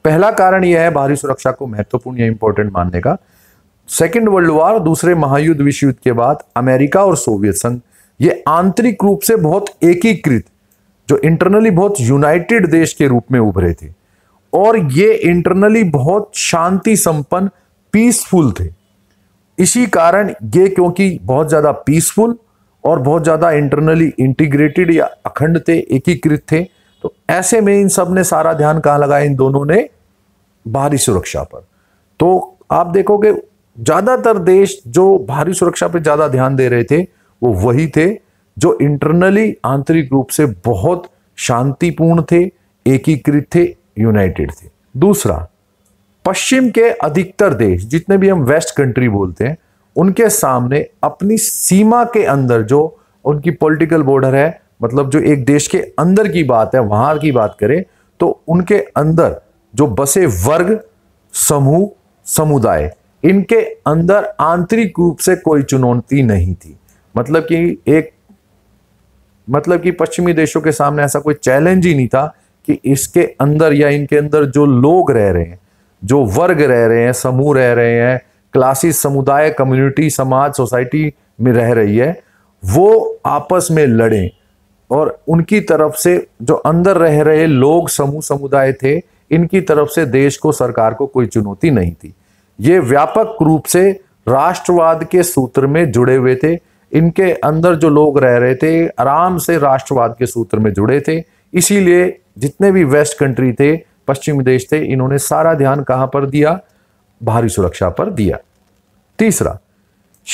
पहला कारण यह है बाहरी सुरक्षा को महत्वपूर्ण या इंपॉर्टेंट मानने का सेकेंड वर्ल्ड वॉर दूसरे महायुद्ध विश्व युद्ध के बाद अमेरिका और सोवियत संघ ये आंतरिक रूप से बहुत एकीकृत जो इंटरनली बहुत यूनाइटेड देश के रूप में उभरे थे और ये इंटरनली बहुत शांति संपन्न पीसफुल थे इसी कारण ये क्योंकि बहुत ज़्यादा पीसफुल और बहुत ज़्यादा इंटरनली इंटीग्रेटेड या अखंड थे एकीकृत थे तो ऐसे में इन सब ने सारा ध्यान कहां लगाया इन दोनों ने बाहरी सुरक्षा पर तो आप देखोगे ज़्यादातर देश जो भारी सुरक्षा पर ज़्यादा ध्यान दे रहे थे वो वही थे जो इंटरनली आंतरिक रूप से बहुत शांतिपूर्ण थे एकीकृत थे यूनाइटेड थे दूसरा पश्चिम के अधिकतर देश जितने भी हम वेस्ट कंट्री बोलते हैं उनके सामने अपनी सीमा के अंदर जो उनकी पॉलिटिकल बॉर्डर है मतलब जो एक देश के अंदर की बात है वहां की बात करें तो उनके अंदर जो बसे वर्ग समूह समुदाय इनके अंदर आंतरिक रूप से कोई चुनौती नहीं थी मतलब कि एक मतलब कि पश्चिमी देशों के सामने ऐसा कोई चैलेंज ही नहीं था कि इसके अंदर या इनके अंदर जो लोग रह रहे हैं जो वर्ग रह रहे हैं समूह रह रहे हैं क्लासी समुदाय कम्युनिटी समाज सोसाइटी में रह रही है वो आपस में लड़ें और उनकी तरफ से जो अंदर रह रहे लोग समूह समुदाय थे इनकी तरफ से देश को सरकार को कोई चुनौती नहीं थी ये व्यापक रूप से राष्ट्रवाद के सूत्र में जुड़े हुए थे इनके अंदर जो लोग रह रहे थे आराम से राष्ट्रवाद के सूत्र में जुड़े थे इसीलिए जितने भी वेस्ट कंट्री थे पश्चिमी देश थे इन्होंने सारा ध्यान कहाँ पर दिया भारी सुरक्षा पर दिया तीसरा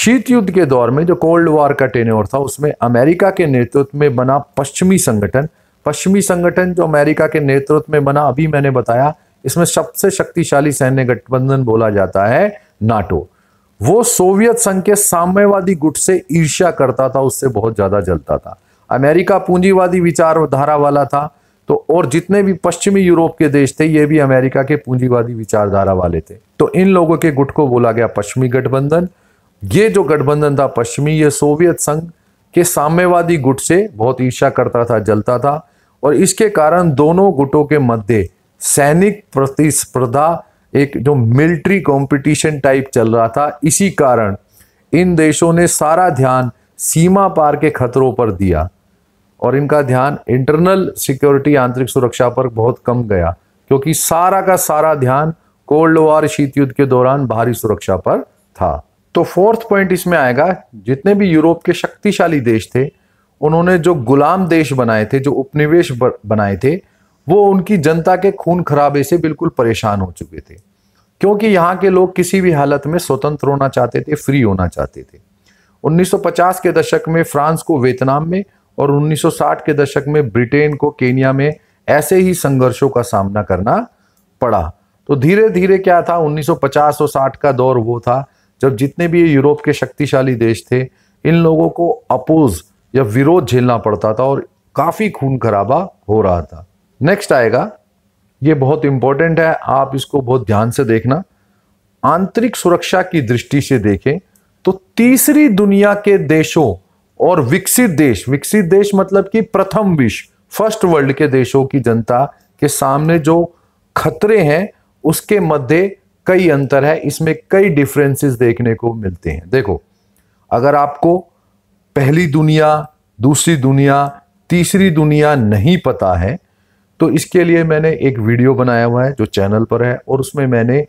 शीत युद्ध के दौर में जो कोल्ड वॉर का टेन्योर था उसमें अमेरिका के नेतृत्व में बना पश्चिमी संगठन पश्चिमी संगठन जो अमेरिका के नेतृत्व में बना अभी मैंने बताया इसमें सबसे शक्तिशाली सैन्य गठबंधन बोला जाता है नाटो वो सोवियत संघ के साम्यवादी गुट से ईर्ष्या करता था उससे बहुत ज्यादा जलता था अमेरिका पूंजीवादी विचारधारा वाला था तो और जितने भी पश्चिमी यूरोप के देश थे ये भी अमेरिका के पूंजीवादी विचारधारा वाले थे तो इन लोगों के गुट को बोला गया पश्चिमी गठबंधन ये जो गठबंधन था पश्चिमी ये सोवियत संघ के साम्यवादी गुट से बहुत ईर्ष्या करता था जलता था और इसके कारण दोनों गुटों के मध्य सैनिक प्रतिस्पर्धा एक जो मिलिट्री कंपटीशन टाइप चल रहा था इसी कारण इन देशों ने सारा ध्यान सीमा पार के खतरों पर दिया और इनका ध्यान इंटरनल सिक्योरिटी आंतरिक सुरक्षा पर बहुत कम गया क्योंकि सारा का सारा ध्यान कोल्ड वॉर शीत युद्ध के दौरान बाहरी सुरक्षा पर था तो फोर्थ पॉइंट इसमें आएगा जितने भी यूरोप के शक्तिशाली देश थे उन्होंने जो गुलाम देश बनाए थे जो उपनिवेश बनाए थे वो उनकी जनता के खून खराबे से बिल्कुल परेशान हो चुके थे क्योंकि यहाँ के लोग किसी भी हालत में स्वतंत्र होना चाहते थे फ्री होना चाहते थे 1950 के दशक में फ्रांस को वियतनाम में और 1960 के दशक में ब्रिटेन को केनिया में ऐसे ही संघर्षों का सामना करना पड़ा तो धीरे धीरे क्या था 1950 और 60 का दौर वो था जब जितने भी ये यूरोप के शक्तिशाली देश थे इन लोगों को अपोज या विरोध झेलना पड़ता था और काफ़ी खून खराबा हो रहा था नेक्स्ट आएगा ये बहुत इंपॉर्टेंट है आप इसको बहुत ध्यान से देखना आंतरिक सुरक्षा की दृष्टि से देखें तो तीसरी दुनिया के देशों और विकसित देश विकसित देश मतलब कि प्रथम विश्व फर्स्ट वर्ल्ड के देशों की जनता के सामने जो खतरे हैं उसके मध्य कई अंतर है इसमें कई डिफरेंसेस देखने को मिलते हैं देखो अगर आपको पहली दुनिया दूसरी दुनिया तीसरी दुनिया नहीं पता है तो इसके लिए मैंने एक वीडियो बनाया हुआ है जो चैनल पर है और उसमें मैंने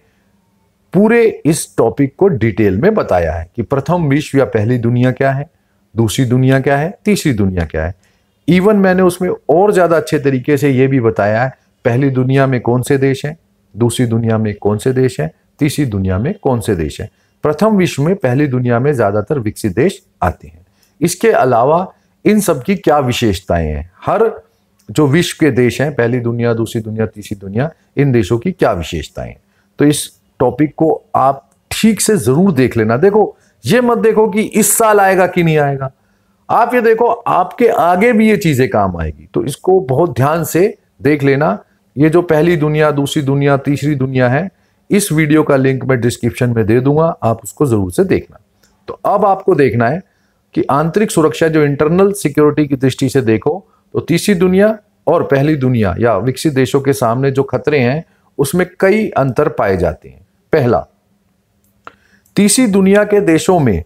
पूरे इस टॉपिक को डिटेल में बताया है कि प्रथम विश्व या पहली दुनिया क्या है दूसरी दुनिया क्या है तीसरी दुनिया क्या है इवन मैंने उसमें और ज़्यादा अच्छे तरीके से ये भी बताया है पहली दुनिया में कौन से देश हैं दूसरी दुनिया में कौन से देश हैं तीसरी दुनिया में कौन से देश हैं प्रथम विश्व में पहली दुनिया में ज़्यादातर विकसित देश आते हैं इसके अलावा इन सब की क्या विशेषताएं हैं हर जो विश्व के देश हैं पहली दुनिया दूसरी दुनिया तीसरी दुनिया इन देशों की क्या विशेषताएं तो इस टॉपिक को आप ठीक से जरूर देख लेना देखो ये मत देखो कि इस साल आएगा कि नहीं आएगा आप ये देखो आपके आगे भी ये चीजें काम आएगी तो इसको बहुत ध्यान से देख लेना ये जो पहली दुनिया दूसरी दुनिया तीसरी दुनिया है इस वीडियो का लिंक मैं डिस्क्रिप्शन में दे दूंगा आप उसको जरूर से देखना तो अब आपको देखना है कि आंतरिक सुरक्षा जो इंटरनल सिक्योरिटी की दृष्टि से देखो तो तीसरी दुनिया और पहली दुनिया या विकसित देशों के सामने जो खतरे हैं उसमें कई अंतर पाए जाते हैं पहला तीसरी दुनिया के देशों में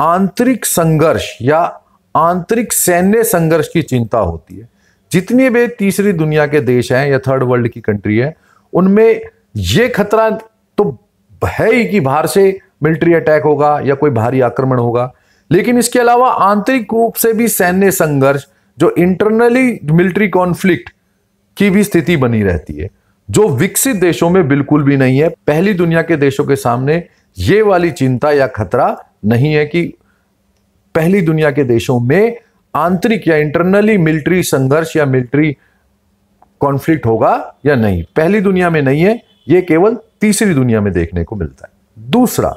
आंतरिक संघर्ष या आंतरिक सैन्य संघर्ष की चिंता होती है जितनी भी तीसरी दुनिया के देश हैं या थर्ड वर्ल्ड की कंट्री है उनमें ये खतरा तो है ही कि बाहर से मिलिट्री अटैक होगा या कोई भारी आक्रमण होगा लेकिन इसके अलावा आंतरिक रूप से भी सैन्य संघर्ष जो इंटरनली मिलिट्री कॉन्फ्लिक्ट की भी स्थिति बनी रहती है जो विकसित देशों में बिल्कुल भी नहीं है पहली दुनिया के देशों के सामने ये वाली चिंता या खतरा नहीं है कि पहली दुनिया के देशों में आंतरिक या इंटरनली मिलिट्री संघर्ष या मिलिट्री कॉन्फ्लिक्ट होगा या नहीं पहली दुनिया में नहीं है ये केवल तीसरी दुनिया में देखने को मिलता है दूसरा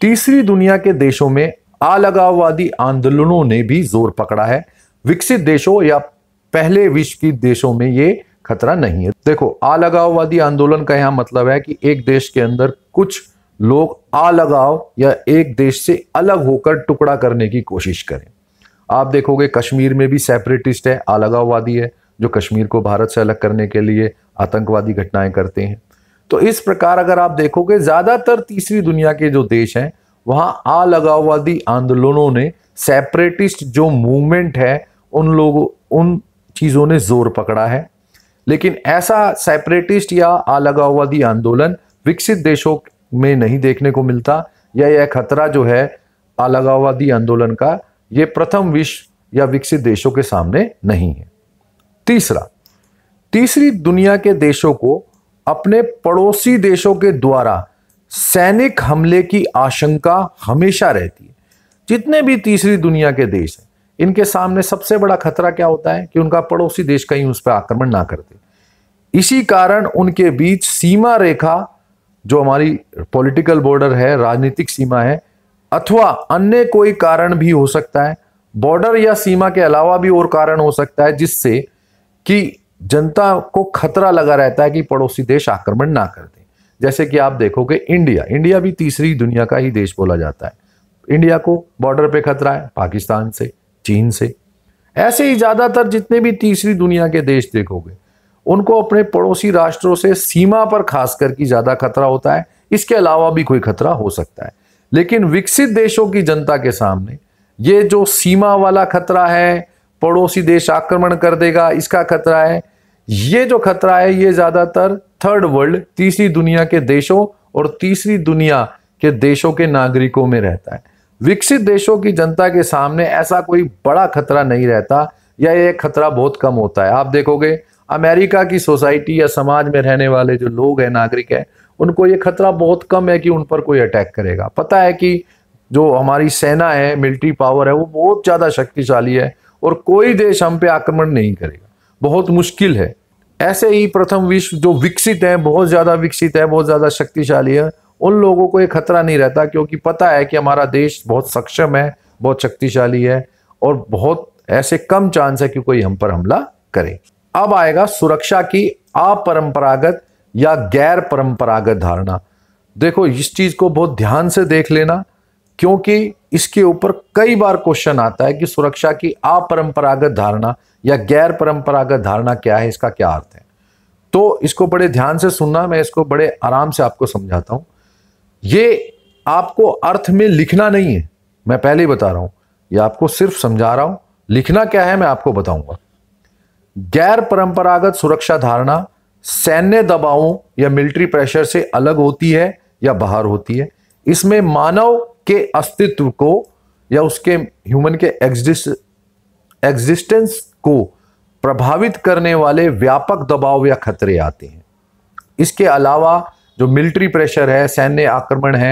तीसरी दुनिया के देशों में अलगाववादी आंदोलनों ने भी जोर पकड़ा है विकसित देशों या पहले विश्व की देशों में ये खतरा नहीं है देखो अलगाववादी आंदोलन का यहाँ मतलब है कि एक देश के अंदर कुछ लोग अलगाव या एक देश से अलग होकर टुकड़ा करने की कोशिश करें आप देखोगे कश्मीर में भी सेपरेटिस्ट है अलगाववादी है जो कश्मीर को भारत से अलग करने के लिए आतंकवादी घटनाएं करते हैं तो इस प्रकार अगर आप देखोगे ज़्यादातर तीसरी दुनिया के जो देश हैं वहां अलगाववादी आंदोलनों ने सेपरेटिस्ट जो मूवमेंट है उन लोगों उन चीज़ों ने जोर पकड़ा है लेकिन ऐसा सेपरेटिस्ट या अलगाववादी आंदोलन विकसित देशों में नहीं देखने को मिलता या यह खतरा जो है अलगाववादी आंदोलन का ये प्रथम विश्व या विकसित देशों के सामने नहीं है तीसरा तीसरी दुनिया के देशों को अपने पड़ोसी देशों के द्वारा सैनिक हमले की आशंका हमेशा रहती है जितने भी तीसरी दुनिया के देश हैं इनके सामने सबसे बड़ा खतरा क्या होता है कि उनका पड़ोसी देश कहीं उस पर आक्रमण ना कर दे इसी कारण उनके बीच सीमा रेखा जो हमारी पॉलिटिकल बॉर्डर है राजनीतिक सीमा है अथवा अन्य कोई कारण भी हो सकता है बॉर्डर या सीमा के अलावा भी और कारण हो सकता है जिससे कि जनता को खतरा लगा रहता है कि पड़ोसी देश आक्रमण ना कर दे जैसे कि आप देखोगे इंडिया इंडिया भी तीसरी दुनिया का ही देश बोला जाता है इंडिया को बॉर्डर पे खतरा है पाकिस्तान से चीन से ऐसे ही ज़्यादातर जितने भी तीसरी दुनिया के देश देखोगे उनको अपने पड़ोसी राष्ट्रों से सीमा पर खास करके ज़्यादा खतरा होता है इसके अलावा भी कोई खतरा हो सकता है लेकिन विकसित देशों की जनता के सामने ये जो सीमा वाला खतरा है पड़ोसी देश आक्रमण कर देगा इसका खतरा है ये जो खतरा है ये ज़्यादातर थर्ड वर्ल्ड तीसरी दुनिया के देशों और तीसरी दुनिया के देशों के नागरिकों में रहता है विकसित देशों की जनता के सामने ऐसा कोई बड़ा खतरा नहीं रहता या ये खतरा बहुत कम होता है आप देखोगे अमेरिका की सोसाइटी या समाज में रहने वाले जो लोग हैं नागरिक हैं उनको ये खतरा बहुत कम है कि उन पर कोई अटैक करेगा पता है कि जो हमारी सेना है मिलिट्री पावर है वो बहुत ज़्यादा शक्तिशाली है और कोई देश हम पे आक्रमण नहीं करेगा बहुत मुश्किल है ऐसे ही प्रथम विश्व जो विकसित है बहुत ज़्यादा विकसित है बहुत ज़्यादा शक्तिशाली है उन लोगों को ये खतरा नहीं रहता क्योंकि पता है कि हमारा देश बहुत सक्षम है बहुत शक्तिशाली है और बहुत ऐसे कम चांस है कि कोई हम पर हमला करे अब आएगा सुरक्षा की अपरंपरागत या गैर परंपरागत धारणा देखो इस चीज को बहुत ध्यान से देख लेना क्योंकि इसके ऊपर कई बार क्वेश्चन आता है कि सुरक्षा की अपरंपरागत धारणा या गैर परंपरागत धारणा क्या है इसका क्या अर्थ है तो इसको बड़े ध्यान से सुनना मैं इसको बड़े आराम से आपको समझाता हूं ये आपको अर्थ में लिखना नहीं है मैं पहले ही बता रहा हूं ये आपको सिर्फ समझा रहा हूं लिखना क्या है मैं आपको बताऊंगा गैर परंपरागत सुरक्षा धारणा सैन्य दबावों या मिलिट्री प्रेशर से अलग होती है या बाहर होती है इसमें मानव के अस्तित्व को या उसके ह्यूमन के एग्जिस्टेंस को प्रभावित करने वाले व्यापक दबाव या खतरे आते हैं इसके अलावा जो मिलिट्री प्रेशर है सैन्य आक्रमण है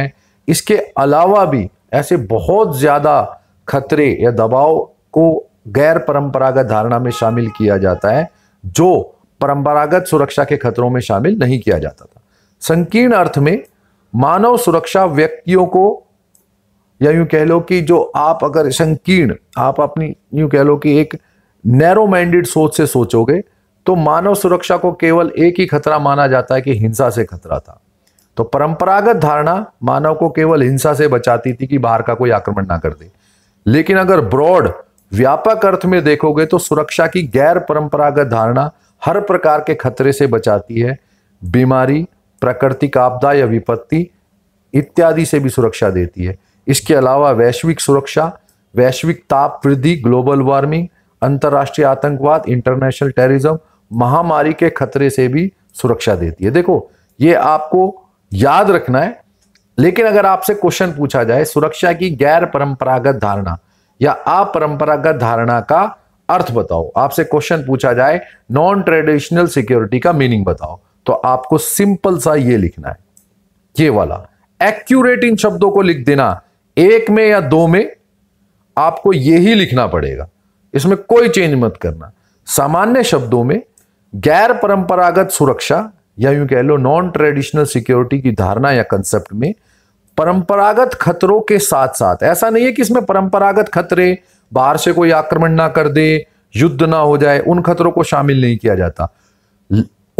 इसके अलावा भी ऐसे बहुत ज़्यादा खतरे या दबाव को गैर परंपरागत धारणा में शामिल किया जाता है जो परंपरागत सुरक्षा के खतरों में शामिल नहीं किया जाता था संकीर्ण अर्थ में मानव सुरक्षा व्यक्तियों को या यूं कह लो कि जो आप अगर संकीर्ण आप अपनी यूं कह लो कि एक नैरो माइंडेड सोच से सोचोगे तो मानव सुरक्षा को केवल एक ही खतरा माना जाता है कि हिंसा से खतरा था तो परंपरागत धारणा मानव को केवल हिंसा से बचाती थी कि बाहर का कोई आक्रमण ना कर दे लेकिन अगर ब्रॉड व्यापक अर्थ में देखोगे तो सुरक्षा की गैर परंपरागत धारणा हर प्रकार के खतरे से बचाती है बीमारी प्राकृतिक आपदा या विपत्ति इत्यादि से भी सुरक्षा देती है इसके अलावा वैश्विक सुरक्षा वैश्विक ताप वृद्धि ग्लोबल वार्मिंग अंतर्राष्ट्रीय आतंकवाद इंटरनेशनल टेररिज्म महामारी के खतरे से भी सुरक्षा देती है देखो ये आपको याद रखना है लेकिन अगर आपसे क्वेश्चन पूछा जाए सुरक्षा की गैर परंपरागत धारणा या अपरंपरागत धारणा का अर्थ बताओ आपसे क्वेश्चन पूछा जाए नॉन ट्रेडिशनल सिक्योरिटी का मीनिंग बताओ तो आपको सिंपल सा ये लिखना है ये वाला एक्यूरेट इन शब्दों को लिख देना एक में या दो में आपको यही लिखना पड़ेगा इसमें कोई चेंज मत करना सामान्य शब्दों में गैर परंपरागत सुरक्षा या यूं कह लो नॉन ट्रेडिशनल सिक्योरिटी की धारणा या कंसेप्ट में परंपरागत खतरों के साथ साथ ऐसा नहीं है कि इसमें परंपरागत खतरे बाहर से कोई आक्रमण ना कर दे युद्ध ना हो जाए उन खतरों को शामिल नहीं किया जाता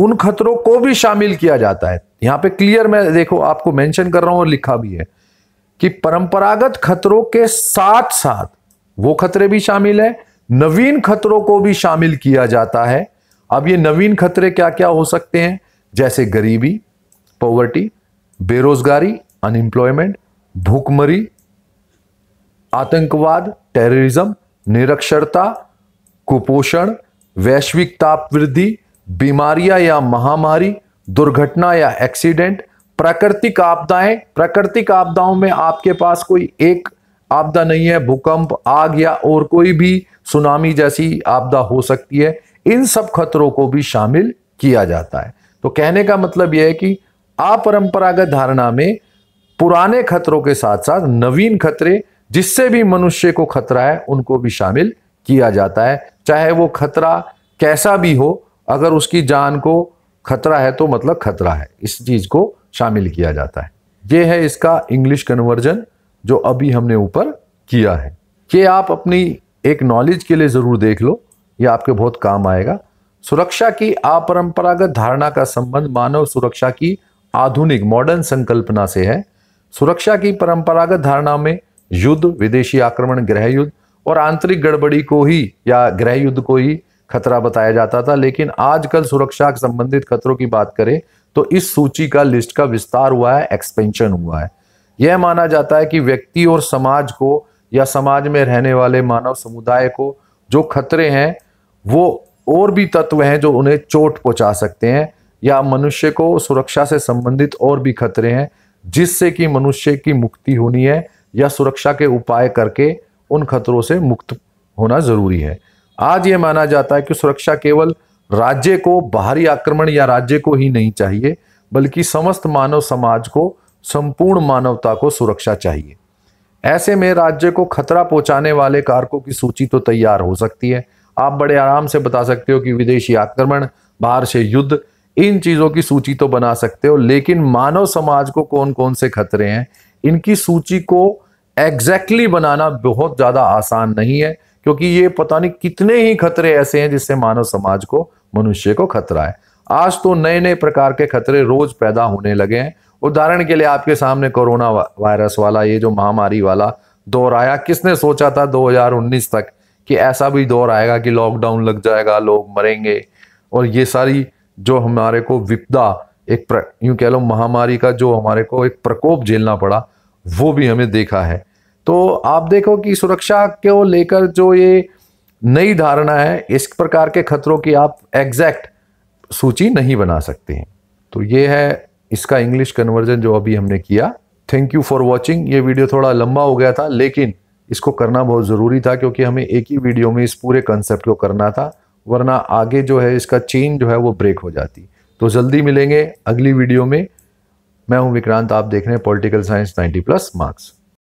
उन खतरों को भी शामिल किया जाता है यहां पे क्लियर मैं देखो आपको मेंशन कर रहा हूं और लिखा भी है कि परंपरागत खतरों के साथ साथ वो खतरे भी शामिल है नवीन खतरों को भी शामिल किया जाता है अब ये नवीन खतरे क्या क्या हो सकते हैं जैसे गरीबी पॉवर्टी बेरोजगारी अनएम्प्लॉयमेंट भूखमरी आतंकवाद टेररिज्म निरक्षरता कुपोषण वैश्विक ताप वृद्धि बीमारियां या महामारी दुर्घटना या एक्सीडेंट प्राकृतिक आपदाएं प्राकृतिक आपदाओं में आपके पास कोई एक आपदा नहीं है भूकंप आग या और कोई भी सुनामी जैसी आपदा हो सकती है इन सब खतरों को भी शामिल किया जाता है तो कहने का मतलब यह है कि अपरंपरागत धारणा में पुराने खतरों के साथ साथ नवीन खतरे जिससे भी मनुष्य को खतरा है उनको भी शामिल किया जाता है चाहे वो खतरा कैसा भी हो अगर उसकी जान को खतरा है तो मतलब खतरा है इस चीज़ को शामिल किया जाता है ये है इसका इंग्लिश कन्वर्जन जो अभी हमने ऊपर किया है ये आप अपनी एक नॉलेज के लिए ज़रूर देख लो यह आपके बहुत काम आएगा सुरक्षा की अपरंपरागत धारणा का संबंध मानव सुरक्षा की आधुनिक मॉडर्न संकल्पना से है सुरक्षा की परंपरागत धारणा में युद्ध विदेशी आक्रमण ग्रह युद्ध और आंतरिक गड़बड़ी को ही या ग्रह युद्ध को ही खतरा बताया जाता था लेकिन आजकल सुरक्षा संबंधित खतरों की बात करें तो इस सूची का लिस्ट का विस्तार हुआ है एक्सपेंशन हुआ है यह माना जाता है कि व्यक्ति और समाज को या समाज में रहने वाले मानव समुदाय को जो खतरे हैं वो और भी तत्व हैं जो उन्हें चोट पहुंचा सकते हैं या मनुष्य को सुरक्षा से संबंधित और भी खतरे हैं जिससे कि मनुष्य की मुक्ति होनी है या सुरक्षा के उपाय करके उन खतरों से मुक्त होना ज़रूरी है आज ये माना जाता है कि सुरक्षा केवल राज्य को बाहरी आक्रमण या राज्य को ही नहीं चाहिए बल्कि समस्त मानव समाज को संपूर्ण मानवता को सुरक्षा चाहिए ऐसे में राज्य को खतरा पहुंचाने वाले कारकों की सूची तो तैयार हो सकती है आप बड़े आराम से बता सकते हो कि विदेशी आक्रमण बाहर से युद्ध इन चीज़ों की सूची तो बना सकते हो लेकिन मानव समाज को कौन कौन से खतरे हैं इनकी सूची को एग्जैक्टली exactly बनाना बहुत ज़्यादा आसान नहीं है क्योंकि ये पता नहीं कितने ही खतरे ऐसे हैं जिससे मानव समाज को मनुष्य को खतरा है आज तो नए नए प्रकार के खतरे रोज पैदा होने लगे हैं उदाहरण के लिए आपके सामने कोरोना वायरस वाला ये जो महामारी वाला दौर आया किसने सोचा था 2019 तक कि ऐसा भी दौर आएगा कि लॉकडाउन लग जाएगा लोग मरेंगे और ये सारी जो हमारे को विपदा एक यूँ कह लो महामारी का जो हमारे को एक प्रकोप झेलना पड़ा वो भी हमें देखा है तो आप देखो कि सुरक्षा को लेकर जो ये नई धारणा है इस प्रकार के खतरों की आप एग्जैक्ट सूची नहीं बना सकते हैं तो ये है इसका इंग्लिश कन्वर्जन जो अभी हमने किया थैंक यू फॉर वॉचिंग ये वीडियो थोड़ा लंबा हो गया था लेकिन इसको करना बहुत ज़रूरी था क्योंकि हमें एक ही वीडियो में इस पूरे कंसेप्ट को करना था वरना आगे जो है इसका चेन जो है वो ब्रेक हो जाती तो जल्दी मिलेंगे अगली वीडियो में मैं हूं विक्रांत आप देख रहे हैं पॉलिटिकल साइंस 90 प्लस मार्क्स